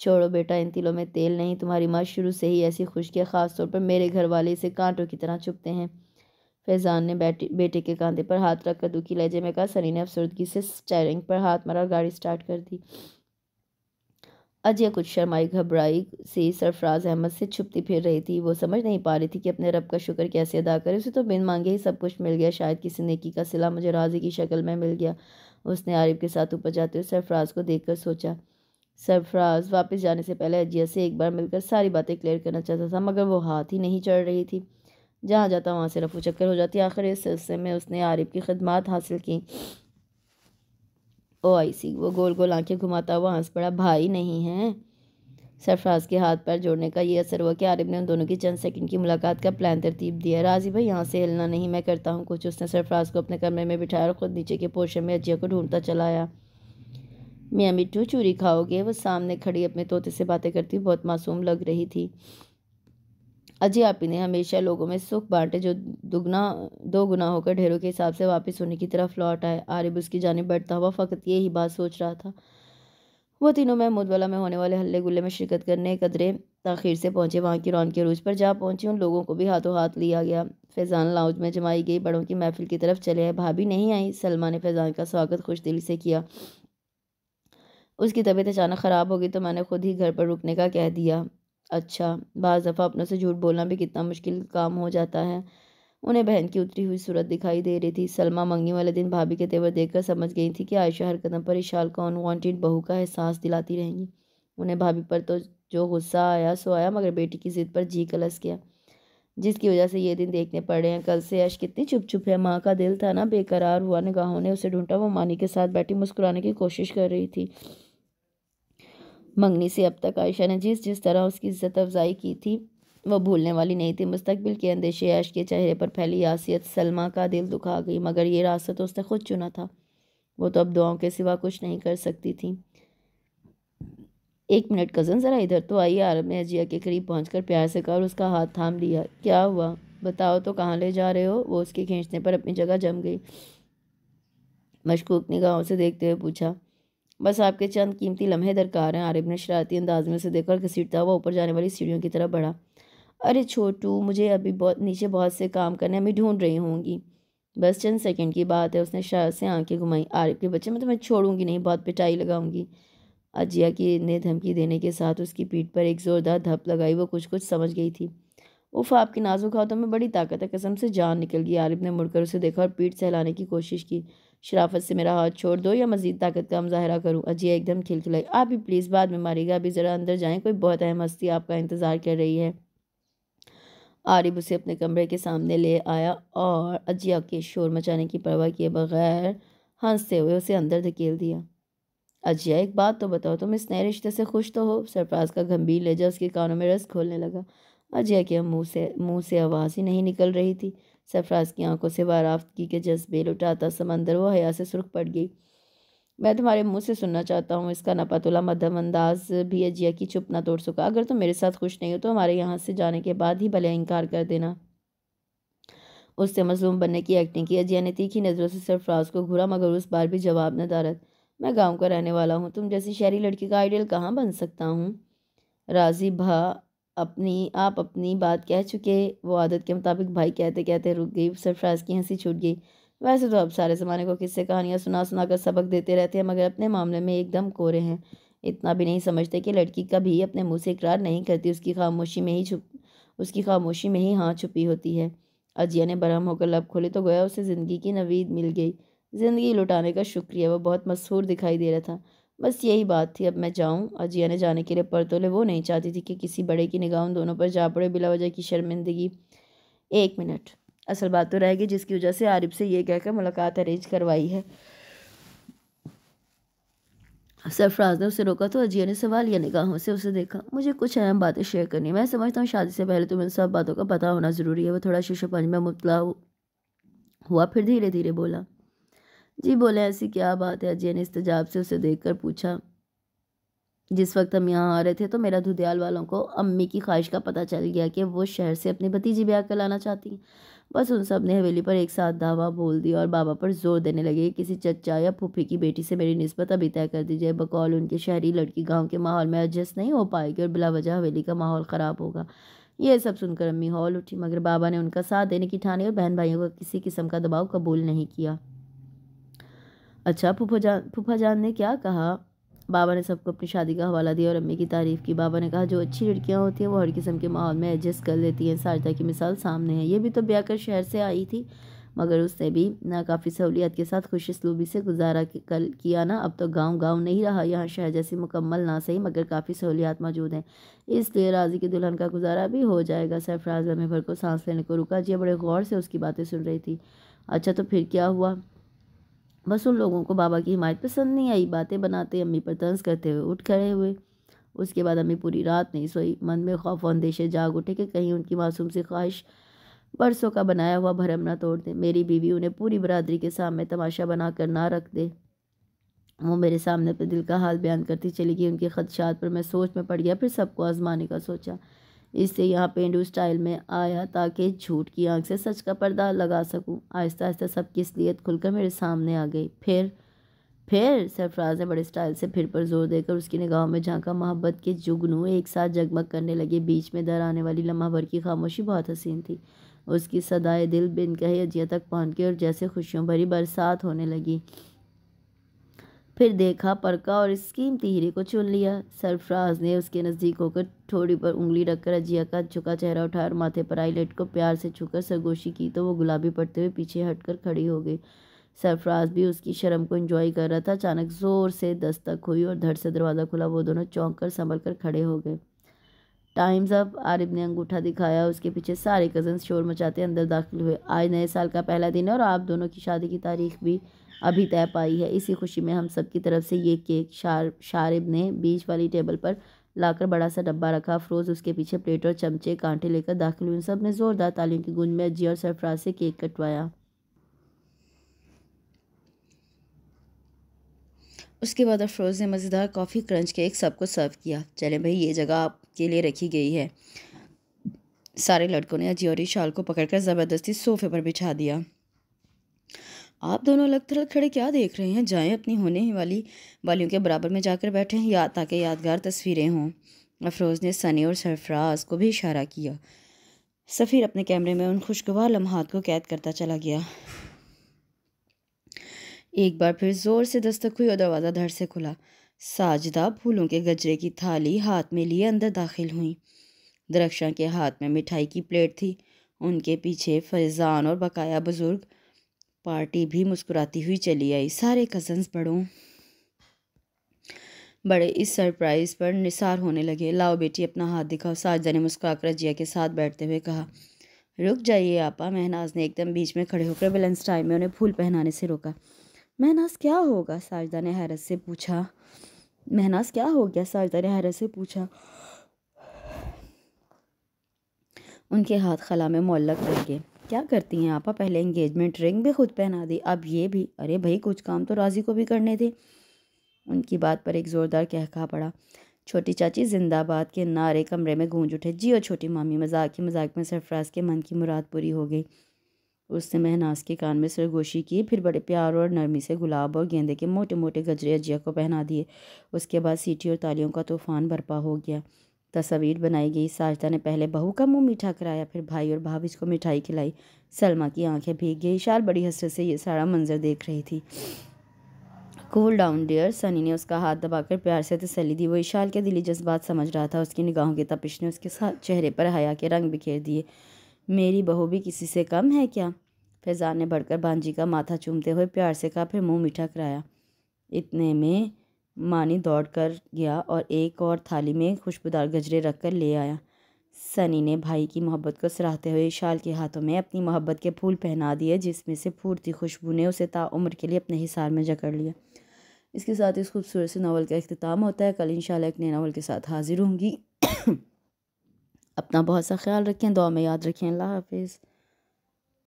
छोड़ो बेटा इन तिलों में तेल नहीं तुम्हारी माँ शुरू से ही ऐसी खुश है ख़ास तौर पर मेरे घर वाले इसे कांटों की तरह चुपते हैं फैज़ान ने बेटे बेटे के कंधे पर हाथ रखकर दुखी लहजे में कहा सनी ने अफसरदगी से स्टेयरिंग पर हाथ मारा और गाड़ी स्टार्ट कर दी अजय कुछ शर्माई घबराई से सरफराज अहमद से छुपती फिर रही थी वो समझ नहीं पा रही थी कि अपने रब का शुक्र कैसे अदा करे उसे तो बिन मांगे ही सब कुछ मिल गया शायद किसी नेकी का सिला मुझे राजी की शक्ल में मिल गया उसने आरिफ के साथ ऊपर जाते हुए सरफराज को देख सोचा सरफराज वापस जाने से पहले अजिया से एक बार मिलकर सारी बातें क्लियर करना चाहता था मगर वो हाथ ही नहीं चढ़ रही थी जहाँ जाता वहाँ से रफू चक्कर हो जाती आखिर इस सिलसिले में उसने आरिफ की खदमात हासिल की ओ आई सी वो गोल गोल आंखें घुमाता हुआ हंस पड़ा भाई नहीं है सरफराज के हाथ पर जोड़ने का ये असर हुआ कि आरिफ ने उन दोनों की चंद सेकंड की मुलाकात का प्लान तरतीब दिया राजी भाई यहाँ से हिलना नहीं मैं करता हूँ कुछ उसने सरफराज को अपने कमरे में बिठाया और ख़ुद नीचे के पोर्शन में अजिया को ढूंढता चलाया मियाँ मिट्टू चूरी खाओगे वो सामने खड़ी अपने तोते से बातें करती बहुत मासूम लग रही थी अजय आप इन्हें हमेशा लोगों में सुख बांटे जो दुगना दो गुना होकर ढेरों के हिसाब से वापस होने की तरफ लौट आए आरिब उसकी जानब बढ़ता हुआ फ़कत यही बात सोच रहा था वो तीनों महमूद वाला में होने वाले हल्ले गुल्ले में शिरकत करने कदरे तखिर से पहुंचे वहाँ की रौन के रूज पर जा पहुंचे उन लोगों को भी हाथों हाथ लिया गया फैज़ान लाउज में जमाई गई बड़ों की महफिल की तरफ चले आए भाभी नहीं आई सलमा ने फैज़ान का स्वागत खुश दिल से किया उसकी तबीयत अचानक ख़राब हो गई तो मैंने खुद ही घर पर रुकने का कह दिया अच्छा बाज़ दफ़ा अपनों से झूठ बोलना भी कितना मुश्किल काम हो जाता है उन्हें बहन की उतरी हुई सूरत दिखाई दे रही थी सलमा मंगनी वाले दिन भाभी के तेवर देखकर समझ गई थी कि आयशा हर कदम पर इशाल का को अनवांटेड बहू का एहसास दिलाती रहेंगी उन्हें भाभी पर तो जो गुस्सा आया सो आया मगर बेटी की ज़िद पर जी कलस गया जिसकी वजह से ये दिन देखने पड़े हैं कल से यश कितनी चुप चुप है माँ का दिल था ना बेकरार हुआ निगाहों ने उसे ढूंढा वो मानी के साथ बैठी मुस्कुराने की कोशिश कर रही थी मंगनी से अब तक आयशा ने जिस जिस तरह उसकी इज्जत अफजाई की थी वह भूलने वाली नहीं थी मुस्तबिल के अंदेशे ऐश के चेहरे पर फैली यासियत सलमा का दिल दुखा गई मगर ये रास्ता तो उसने खुद चुना था वो तो अब दुआओं के सिवा कुछ नहीं कर सकती थी एक मिनट कज़न ज़रा इधर तो आई आरब ने अजिया के करीब पहुंचकर प्यार से कहा और उसका हाथ थाम लिया क्या हुआ बताओ तो कहाँ ले जा रहे हो वो उसके खींचने पर अपनी जगह जम गई मशकूक निगाहों से देखते हुए पूछा बस आपके चंद कीमती लम्हे दरकार हैं आरिफ ने शरारती अंदाज में उसे देखकर घसीटता हुआ ऊपर जाने वाली सीढ़ियों की तरफ बढ़ा अरे छोटू मुझे अभी बहुत नीचे बहुत से काम करने अभी ढूंढ रही होंगी बस चंद सेकंड की बात है उसने शरारत से आंखें घुमाई आरिफ के बच्चे मैं तुम्हें तो छोड़ूंगी नहीं बहुत पिटाई लगाऊंगी अजिया की ने धमकी देने के साथ उसकी पीठ पर एक ज़ोरदार धप लगाई वो कुछ कुछ समझ गई थी उफ आपकी नाजुक हाथों में बड़ी ताकत है कसम से जान निकल गई आरिफ ने मुड़कर उसे देखा और पीठ सहलाने की कोशिश की शराफत से मेरा हाथ छोड़ दो या मजीद ताकत का मुजाहरा करूँ अजिया एकदम खिलखिलाई आप भी प्लीज़ बाद में मारेगा अभी ज़रा अंदर जाएँ कोई बहुत अहम हस्ती आपका इंतज़ार कर रही है आरिफ उसे अपने कमरे के सामने ले आया और अजिया के शोर मचाने की परवाह किए बगैर हंसते हुए उसे अंदर धकेल दिया अजिया एक बात तो बताओ तुम इस नए रिश्ते से खुश तो हो सरप्राज़ का गंभीर लहजा उसके कानों में रस खोलने लगा अजय के मुंह से मुंह से आवाज़ ही नहीं निकल रही थी सरफराज की आंखों से की के जज्बे लुटाता समंदर वो हया से सुरख पड़ गई मैं तुम्हारे मुंह से सुनना चाहता हूँ इसका नपातुला मध्यम अंदाज भी अजिया की चुप ना तोड़ सका अगर तुम मेरे साथ खुश नहीं हो तो हमारे यहाँ से जाने के बाद ही भले इनकार कर देना उससे मजलूम बनने की एक्टिंग की अजिया ने तीखी नज़रों से सरफराज को घूरा मगर उस बार भी जवाब न दारत मैं गांव का रहने वाला हूँ तुम जैसी शहरी लड़की का आइडियल कहाँ बन सकता हूँ राजी भा अपनी आप अपनी बात कह चुके वो आदत के मुताबिक भाई कहते कहते रुक गई सरफराज की हंसी छूट गई वैसे तो अब सारे ज़माने को किससे कहानियाँ सुना सुना कर सबक देते रहते हैं मगर अपने मामले में एकदम कोरे हैं इतना भी नहीं समझते कि लड़की कभी अपने मुँह से इकरार नहीं करती उसकी खामोशी में ही छुप उसकी खामोशी में ही हाँ छुपी होती है अजिया ने बरहम होकर लब खोले तो गोया उसे ज़िंदगी की नवीद मिल गई ज़िंदगी लुटाने का शुक्रिया वह बहुत मशहूर दिखाई दे रहा था बस यही बात थी अब मैं जाऊँ अजिया ने जाने के लिए पर तोले वो नहीं चाहती थी कि किसी बड़े की निगाह उन दोनों पर जा पड़े बिला वजह की शर्मिंदगी एक मिनट असल बात तो रहेगी जिसकी वजह से आरिफ से ये कहकर मुलाकात अरेंज करवाई है सरफराज ने उसे रोका तो अजिया ने सवाल या निगाहों से उसे देखा मुझे कुछ अहम बातें शेयर करनी मैं समझता हूँ शादी से पहले तो मैं सब बातों का पता होना ज़रूरी है वो थोड़ा शीशोपंज में मुबला हुआ फिर धीरे धीरे बोला जी बोले ऐसी क्या बात है अजय ने तजाब से उसे देखकर पूछा जिस वक्त हम यहाँ आ रहे थे तो मेरा धुदयाल वालों को अम्मी की ख्वाहिश का पता चल गया कि वो शहर से अपनी भतीजी ब्याह कर लाना चाहती हैं बस उन सब ने हवेली पर एक साथ दावा बोल दिया और बाबा पर जोर देने लगे कि किसी चचा या फूफी की बेटी से मेरी नस्बत अभी तय कर दी जाए बकौल उनके शहरी लड़की गाँव के माहौल में एडजस्ट नहीं हो पाएगी और बिलावजह हवेली का माहौल ख़राब होगा ये सब सुनकर अम्मी हॉल उठी मगर बाबा ने उनका साथ देने की ठानी और बहन भाइयों का किसी किस्म का दबाव कबूल नहीं किया अच्छा फूफा जान फूफा जान ने क्या कहा बाबा ने सबको अपनी शादी का हवाला दिया और अम्मी की तारीफ़ की बाबा ने कहा जो अच्छी लड़कियाँ होती हैं वो हर किस्म के माहौल में एडजस्ट कर लेती हैं साजदा की मिसाल सामने है ये भी तो ब्याकर शहर से आई थी मगर उसने भी ना काफ़ी सहूलियत के साथ खुश इसलूबी से गुजारा कर किया ना अब तो गांव गांव नहीं रहा यहाँ शहर जैसी मुकम्मल ना सही मगर काफ़ी सहूलियात मौजूद हैं इसलिए राजी की दुल्हन का गुजारा भी हो जाएगा सरफराज लम्हे भर को सांस लेने को रुका जी बड़े गौर से उसकी बातें सुन रही थी अच्छा तो फिर क्या हुआ बस उन लोगों को बाबा की हिमायत पसंद नहीं आई बातें बनाते अम्मी पर तंज करते हुए उठ खड़े हुए उसके बाद अम्मी पूरी रात नहीं सोई मन में खौफ अंदेशे जाग उठे कि कहीं उनकी मासूम सी ख्वाहिश बरसों का बनाया हुआ भरम ना तोड़ दे मेरी बीवी उन्हें पूरी बरादरी के सामने तमाशा बना कर ना रख दे वो मेरे सामने अपने दिल का हाल बयान करती चली गई उनके खदशात पर मैं सोच में पड़ गया फिर सबको आजमाने का सोचा इससे यहाँ पेंडू स्टाइल में आया ताकि झूठ की आंख से सच का पर्दा लगा सकूँ आहिस्ता आहिस्ता सबकी असलियत खुलकर मेरे सामने आ गई फिर फिर सरफराज ने बड़े स्टाइल से फिर पर जोर देकर उसकी निगाहों में झांका मोहब्बत के जुगनू एक साथ जगमग करने लगे बीच में दर आने वाली लम्हा भर की खामोशी बहुत हसीन थी उसकी सदाए दिल बिन कहे अजिया तक पहुँच गई और जैसे खुशियों भरी बरसात होने लगी फिर देखा परका और इस कीमती हीरे को चुन लिया सरफराज ने उसके नज़दीक होकर थोड़ी पर उंगली रखकर अजिया का झुका चेहरा उठाया और माथे पर आईलेट को प्यार से छूकर सरगोशी की तो वो गुलाबी पड़ते हुए पीछे हटकर खड़ी हो गई सरफराज भी उसकी शर्म को एंजॉय कर रहा था अचानक ज़ोर से दस्तक हुई और धड़ से दरवाज़ा खुला वो दोनों चौंक कर संभल कर खड़े हो गए टाइम्स अप आरिफ ने अंगूठा दिखाया उसके पीछे सारे कज़न शोर मचाते अंदर दाखिल हुए आज नए साल का पहला दिन है और आप दोनों की शादी की तारीख भी अभी तय पाई है इसी खुशी में हम सब की तरफ से ये केक शार शारिब ने बीच वाली टेबल पर लाकर बड़ा सा डब्बा रखा अफरोज़ उसके पीछे प्लेट और चमचे कांटे लेकर दाखिल हुए सब ने ज़ोरदार तालियों की गूंज में अजिया और सरफराज से केक कटवाया उसके बाद अफरोज़ ने मज़ेदार कॉफ़ी क्रंच केक सबको सर्व किया चले भाई ये जगह आपके लिए रखी गई है सारे लड़कों ने अजी और शाल को पकड़कर ज़बरदस्ती सोफे पर बिछा दिया आप दोनों अलग थलग खड़े क्या देख रहे हैं जाएं अपनी होने वाली वालियों के बराबर में जाकर हैं या ताकि यादगार तस्वीरें हों अफरोज़ ने सनी और सरफराज को भी इशारा किया सफ़ीर अपने कैमरे में उन खुशगवार लम्हात को कैद करता चला गया एक बार फिर ज़ोर से दस्तक हुई और दरवाज़ा धड़ से खुला साजदा फूलों के गजरे की थाली हाथ में लिए अंदर दाखिल हुई दरख्शां के हाथ में मिठाई की प्लेट थी उनके पीछे फैज़ान और बकाया बुज़ुर्ग पार्टी भी मुस्कुराती हुई चली आई सारे कज़न्स बड़ों बड़े इस सरप्राइज़ पर निसार होने लगे लाओ बेटी अपना हाथ दिखाओ साजदा ने मुस्कुराकर जिया के साथ बैठते हुए कहा रुक जाइए आपा महनाज ने एकदम बीच में खड़े होकर बैलेंस टाइम में उन्हें फूल पहनाने से रोका महनाज क्या होगा साजदा ने हैरत से पूछा महनाज क्या हो गया साजदा ने हैरत से पूछा उनके हाथ खला में मोलक रह गए क्या करती हैं आपा पहले इंगेजमेंट रिंग भी खुद पहना दी अब ये भी अरे भाई कुछ काम तो राजी को भी करने थे उनकी बात पर एक ज़ोरदार कहका पड़ा छोटी चाची जिंदाबाद के नारे कमरे में गूंज उठे जी और छोटी मामी मजाक ही मजाक में सरफराज के मन की मुराद पूरी हो गई उसने महनाज के कान में सरगोशी की फिर बड़े प्यार और नरमी से गुलाब और गेंदे के मोटे मोटे गजरे अजिया को पहना दिए उसके बाद सीटी और तालियों का तूफ़ान बरपा हो गया तस्वीर बनाई गई साजदा ने पहले बहू का मुंह मीठा कराया फिर भाई और भाभी को मिठाई खिलाई सलमा की आंखें भीग गई शाल बड़ी हसरत से ये सारा मंजर देख रही थी कूल डाउन डियर सनी ने उसका हाथ दबाकर प्यार से तसली दी वो ईशाल के दिली जज्बात समझ रहा था उसकी निगाहों की तपिश ने उसके साथ चेहरे पर हया के रंग बिखेर दिए मेरी बहू भी किसी से कम है क्या फैज़ान ने बढ़कर भांजी का माथा चूमते हुए प्यार से कहा फिर मुंह मीठा कराया इतने में मानी दौड़ कर गया और एक और थाली में खुशबूदार गजरे रख कर ले आया सनी ने भाई की मोहब्बत को सराहते हुए शाल के हाथों में अपनी मोहब्बत के फूल पहना दिए जिसमें से फूर्ती खुशबू ने उसे ताउम्र के लिए अपने हिसार में जकड़ लिया इसके साथ इस खूबसूरत से नावल का अख्ताम होता है कल इन एक नए नावल के साथ हाजिर होंगी *coughs* अपना बहुत सा ख्याल रखें दुआ में याद रखें अल्लाह हाफिज़